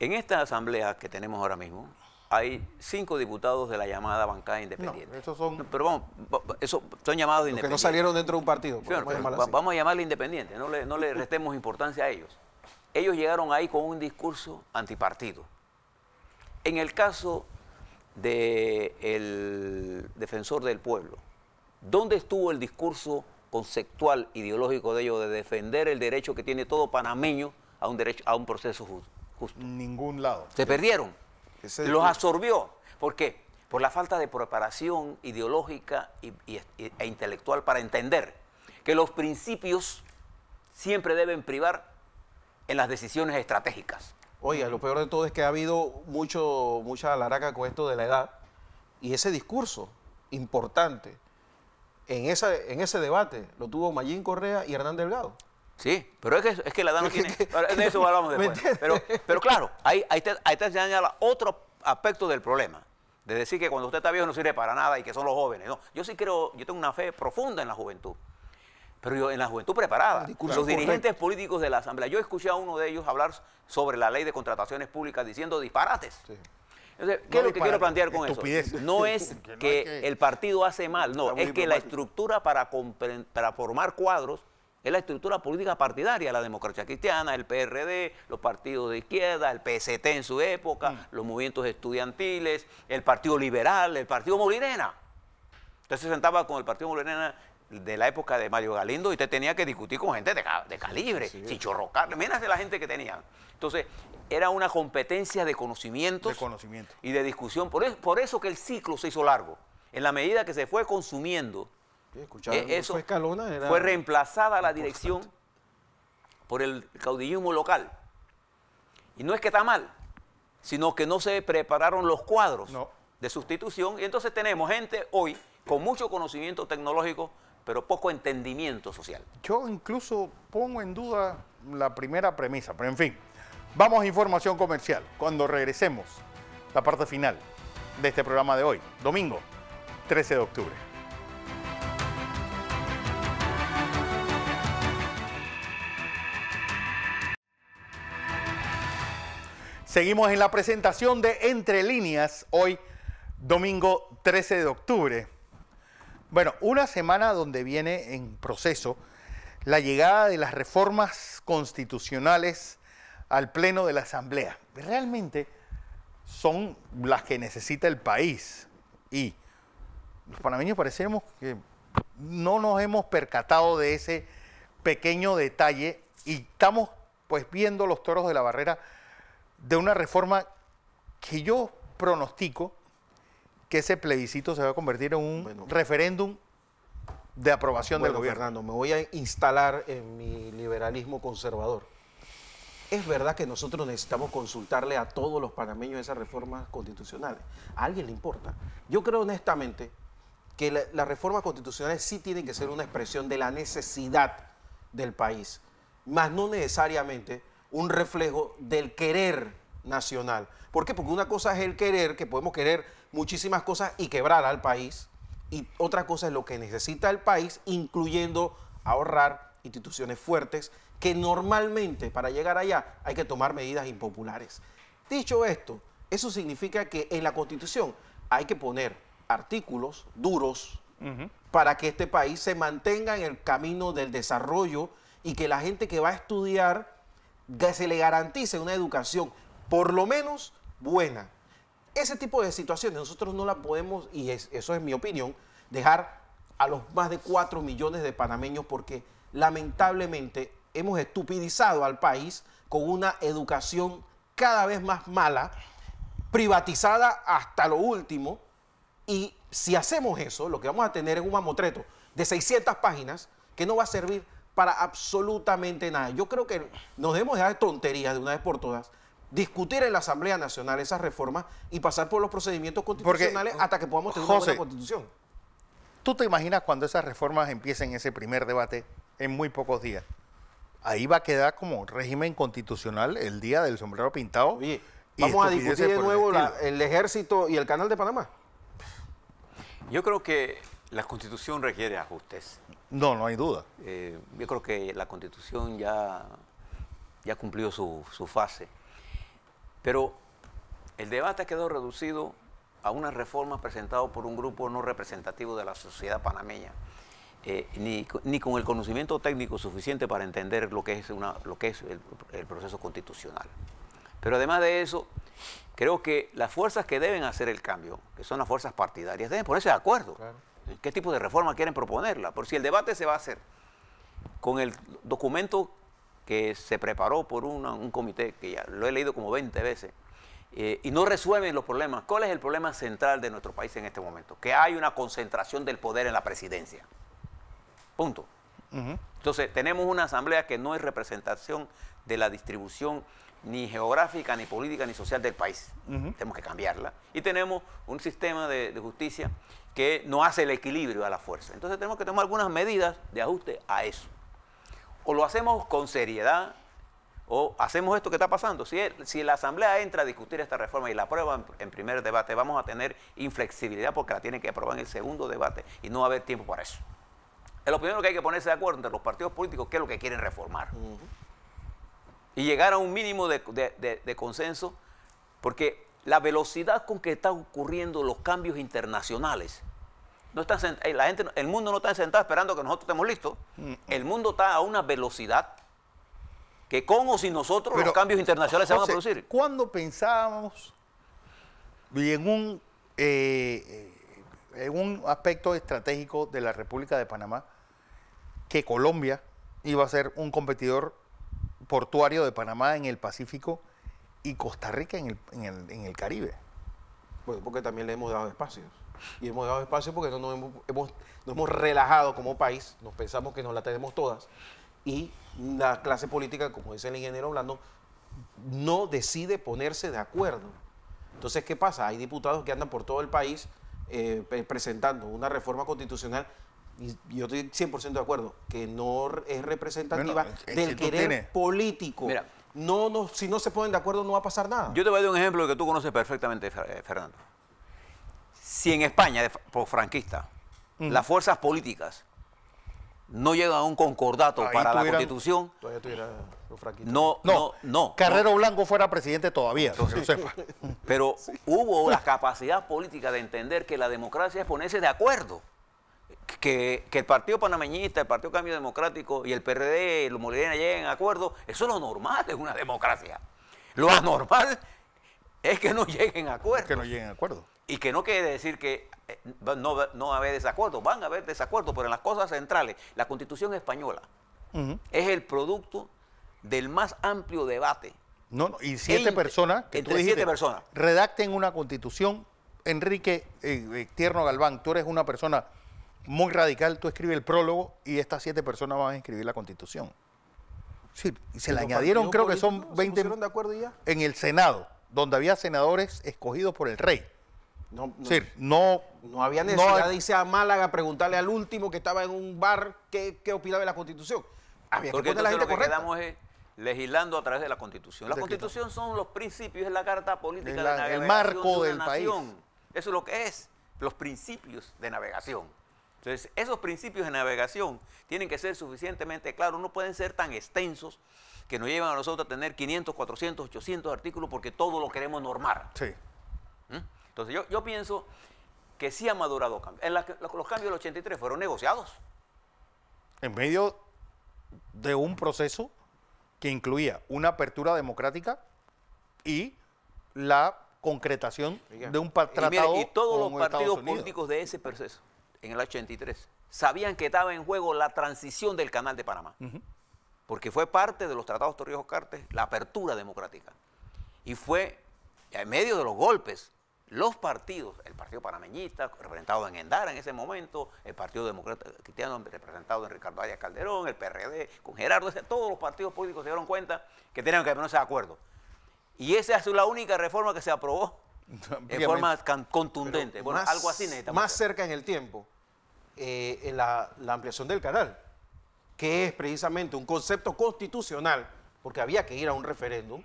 En esta asamblea que tenemos ahora mismo, hay cinco diputados de la llamada bancada independiente. pero vamos, eso son llamados independientes. Que no salieron dentro de un partido. vamos, a llamarle independiente, no le, restemos importancia a ellos. Ellos llegaron ahí con un discurso antipartido. En el caso del defensor del pueblo, ¿dónde estuvo el discurso conceptual, ideológico de ellos de defender el derecho que tiene todo panameño a un, derecho, a un proceso justo? Ningún lado. Se perdieron los absorbió. ¿Por qué? Por la falta de preparación ideológica e intelectual para entender que los principios siempre deben privar en las decisiones estratégicas. Oiga, lo peor de todo es que ha habido mucho, mucha laraca con esto de la edad y ese discurso importante en, en ese debate lo tuvo Mayín Correa y Hernán Delgado. Sí, pero es que, es que la edad no tiene. De eso hablamos después. Pero, claro, ahí, ahí, te, ahí otro aspecto del problema. De decir que cuando usted está viejo no sirve para nada y que son los jóvenes. No, yo sí creo, yo tengo una fe profunda en la juventud. Pero yo, en la juventud preparada. Los dirigentes políticos de la Asamblea. Yo escuché a uno de ellos hablar sobre la ley de contrataciones públicas diciendo disparates. Entonces, ¿Qué es lo que quiero plantear con eso? No es que, el partido hace mal, no, es que la estructura para, para formar cuadros es la estructura política partidaria, la democracia cristiana, el PRD, los partidos de izquierda, el PST en su época, mm. los movimientos estudiantiles, el Partido Liberal, el Partido Molinera. Usted se sentaba con el Partido Molinera de la época de Mario Galindo y usted tenía que discutir con gente de, calibre, chichorrocar, sí, sin chorrocar, la gente que tenían. Entonces, era una competencia de conocimientos y de discusión. por eso que el ciclo se hizo largo. En la medida que se fue consumiendo e, eso fue, Escalona, fue reemplazada la dirección por el caudillismo local. Y no es que está mal, sino que no se prepararon los cuadros de sustitución. Y entonces tenemos gente hoy con mucho conocimiento tecnológico, pero poco entendimiento social. Yo incluso pongo en duda la primera premisa, pero en fin, vamos a información comercial. Cuando regresemos, la parte final de este programa de hoy, domingo 13 de octubre. Seguimos en la presentación de Entre Líneas, hoy domingo 13 de octubre. Bueno, una semana donde viene en proceso la llegada de las reformas constitucionales al Pleno de la Asamblea. Realmente son las que necesita el país. Y los panameños parecemos que no nos hemos percatado de ese pequeño detalle y estamos pues viendo los toros de la barrera de una reforma que yo pronostico que ese plebiscito se va a convertir en un referéndum de aprobación del gobierno. Fernando, me voy a instalar en mi liberalismo conservador. Es verdad que nosotros necesitamos consultarle a todos los panameños esas reformas constitucionales. A alguien le importa. Yo creo honestamente que las reformas constitucionales sí tienen que ser una expresión de la necesidad del país, más no necesariamente un reflejo del querer nacional. ¿Por qué? Porque una cosa es el querer, que podemos querer muchísimas cosas y quebrar al país, y otra cosa es lo que necesita el país, incluyendo ahorrar instituciones fuertes, que normalmente para llegar allá hay que tomar medidas impopulares. Dicho esto, eso significa que en la Constitución hay que poner artículos duros para que este país se mantenga en el camino del desarrollo y que la gente que va a estudiar que se le garantice una educación, por lo menos buena. Ese tipo de situaciones nosotros no la podemos, y eso es mi opinión, dejar a los más de 4 millones de panameños porque lamentablemente hemos estupidizado al país con una educación cada vez más mala, privatizada hasta lo último, y si hacemos eso, lo que vamos a tener es un mamotreto de 600 páginas que no va a servir para absolutamente nada. Yo creo que nos debemos dejar de tonterías de una vez por todas discutir en la Asamblea Nacional esas reformas y pasar por los procedimientos constitucionales eh, hasta que podamos tener una nueva constitución. ¿Tú te imaginas cuando esas reformas empiecen ese primer debate en muy pocos días? Ahí va a quedar como régimen constitucional el día del sombrero pintado. vamos a discutir de nuevo el ejército y el canal de Panamá. Yo creo que la constitución requiere ajustes. No, no hay duda. Eh, yo creo que la constitución ya, ya cumplió su, fase. Pero el debate ha quedado reducido a una reforma presentada por un grupo no representativo de la sociedad panameña, eh, ni, con el conocimiento técnico suficiente para entender lo que es, lo que es el, el, proceso constitucional. Pero además de eso, creo que las fuerzas que deben hacer el cambio, que son las fuerzas partidarias, deben ponerse de acuerdo. Claro. ¿Qué tipo de reforma quieren proponerla? Por si el debate se va a hacer con el documento que se preparó por un comité, que ya lo he leído como 20 veces, eh, y no resuelven los problemas, ¿cuál es el problema central de nuestro país en este momento? Que hay una concentración del poder en la presidencia. Punto. Entonces, tenemos una asamblea que no es representación de la distribución ni geográfica, ni política, ni social del país. Tenemos que cambiarla. Y tenemos un sistema de, justicia que no hace el equilibrio a la fuerza. Entonces tenemos que tomar algunas medidas de ajuste a eso. O lo hacemos con seriedad, o hacemos esto que está pasando. Si, la Asamblea entra a discutir esta reforma y la aprueba en, primer debate, vamos a tener inflexibilidad porque la tiene que aprobar en el segundo debate y no va a haber tiempo para eso. Es lo primero que hay que ponerse de acuerdo entre los partidos políticos, qué es lo que quieren reformar y llegar a un mínimo de, consenso, porque la velocidad con que están ocurriendo los cambios internacionales, no eh, la gente, el mundo no está sentado esperando que nosotros estemos listos. El mundo está a una velocidad que con o sin nosotros los cambios internacionales se van a producir. ¿Cuándo pensábamos un, eh, eh, en un aspecto estratégico de la República de Panamá que Colombia iba a ser un competidor portuario de Panamá en el Pacífico y Costa Rica en el, Caribe. Bueno, porque también le hemos dado espacios. Y hemos dado espacio porque no nos hemos, nos hemos relajado como país, nos pensamos que nos la tenemos todas. Y la clase política, como dice el ingeniero hablando, no decide ponerse de acuerdo. Entonces, ¿qué pasa? Hay diputados que andan por todo el país eh, presentando una reforma constitucional yo estoy 100% de acuerdo, que no es representativa eh, del querer político. no, no, si no se ponen de acuerdo no va a pasar nada. Yo te voy a dar un ejemplo que tú conoces perfectamente, eh, Fernando. Si en España, por franquista, las fuerzas políticas no llegan a un concordato para la constitución. Todavía no, no, no, no, Carrero Blanco fuera presidente todavía, Pero hubo la capacidad política de entender que la democracia es ponerse de acuerdo que, el Partido Panameñista, el Partido Cambio Democrático y el PRD, los morena lleguen a acuerdo, eso es lo normal es una democracia. Lo anormal es que no lleguen a acuerdo. Que no lleguen a acuerdo. Y que no quiere decir que eh, no, va a haber desacuerdo van a haber desacuerdos, pero en las cosas centrales, la Constitución española es el producto del más amplio debate. No, y siete personas, que entre tú siete personas. redacten una constitución. Enrique eh, eh, Tierno Galván, tú eres una persona muy radical, tú escribes el prólogo y estas siete personas van a escribir la constitución. Sí, y se le añadieron, creo que son 20. ¿se de acuerdo ya? En el Senado, donde había senadores escogidos por el rey. No, no, no, había necesidad dice a Málaga preguntarle al último que estaba en un bar qué, opinaba de la constitución. Había que poner la gente lo que quedamos es legislando a través de la constitución. La constitución son los principios, es la carta política de, la, navegación El marco del país. Eso es lo que es, los principios de navegación. Entonces, esos principios de navegación tienen que ser suficientemente claros, no pueden ser tan extensos que nos lleven a nosotros a tener 500, 400, 800 artículos porque todo lo queremos normar. Sí. ¿Mm? Entonces, yo, pienso que sí ha madurado cambios. los cambios del 83 fueron negociados. En medio de un proceso que incluía una apertura democrática y la concretación de un tratado. Y, todos los partidos políticos de ese proceso en el 83, sabían que estaba en juego la transición del Canal de Panamá, porque fue parte de los tratados Torrijos-Cartes la apertura democrática. Y fue en medio de los golpes, los partidos, el Partido Panameñista, representado en Endara en ese momento, el Partido Demócrata Cristiano, representado en Ricardo Arias Calderón, el PRD, con Gerardo, todos los partidos políticos se dieron cuenta que tenían que ponerse de acuerdo. Y esa es la única reforma que se aprobó en forma contundente. bueno, algo así necesitamos. Más cerca en el tiempo. Eh, la, ampliación del canal, que es precisamente un concepto constitucional, porque había que ir a un referéndum,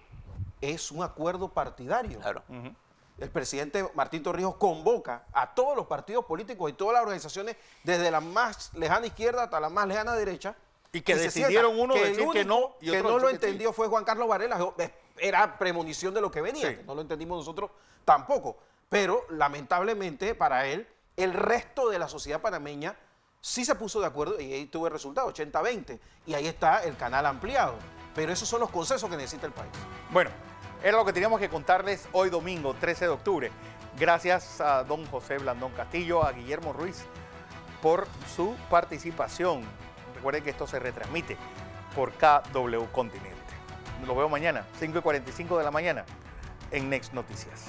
es un acuerdo partidario. Claro. El presidente Martín Torrijos convoca a todos los partidos políticos y todas las organizaciones, desde la más lejana izquierda hasta la más lejana derecha. Y que decidieron uno de decir que no. que no lo entendió fue Juan Carlos Varela. Eh, era premonición de lo que venía. no lo entendimos nosotros tampoco. Pero lamentablemente para él el resto de la sociedad panameña sí se puso de acuerdo y ahí tuve el resultado, 80-20. Y ahí está el canal ampliado. Pero esos son los consensos que necesita el país. Bueno, era lo que teníamos que contarles hoy domingo, 13 de octubre. Gracias a don José Blandón Castillo, a Guillermo Ruiz por su participación. Recuerden que esto se retransmite por KW Continente. Lo veo mañana, 5 y 45 de la mañana, en Next Noticias.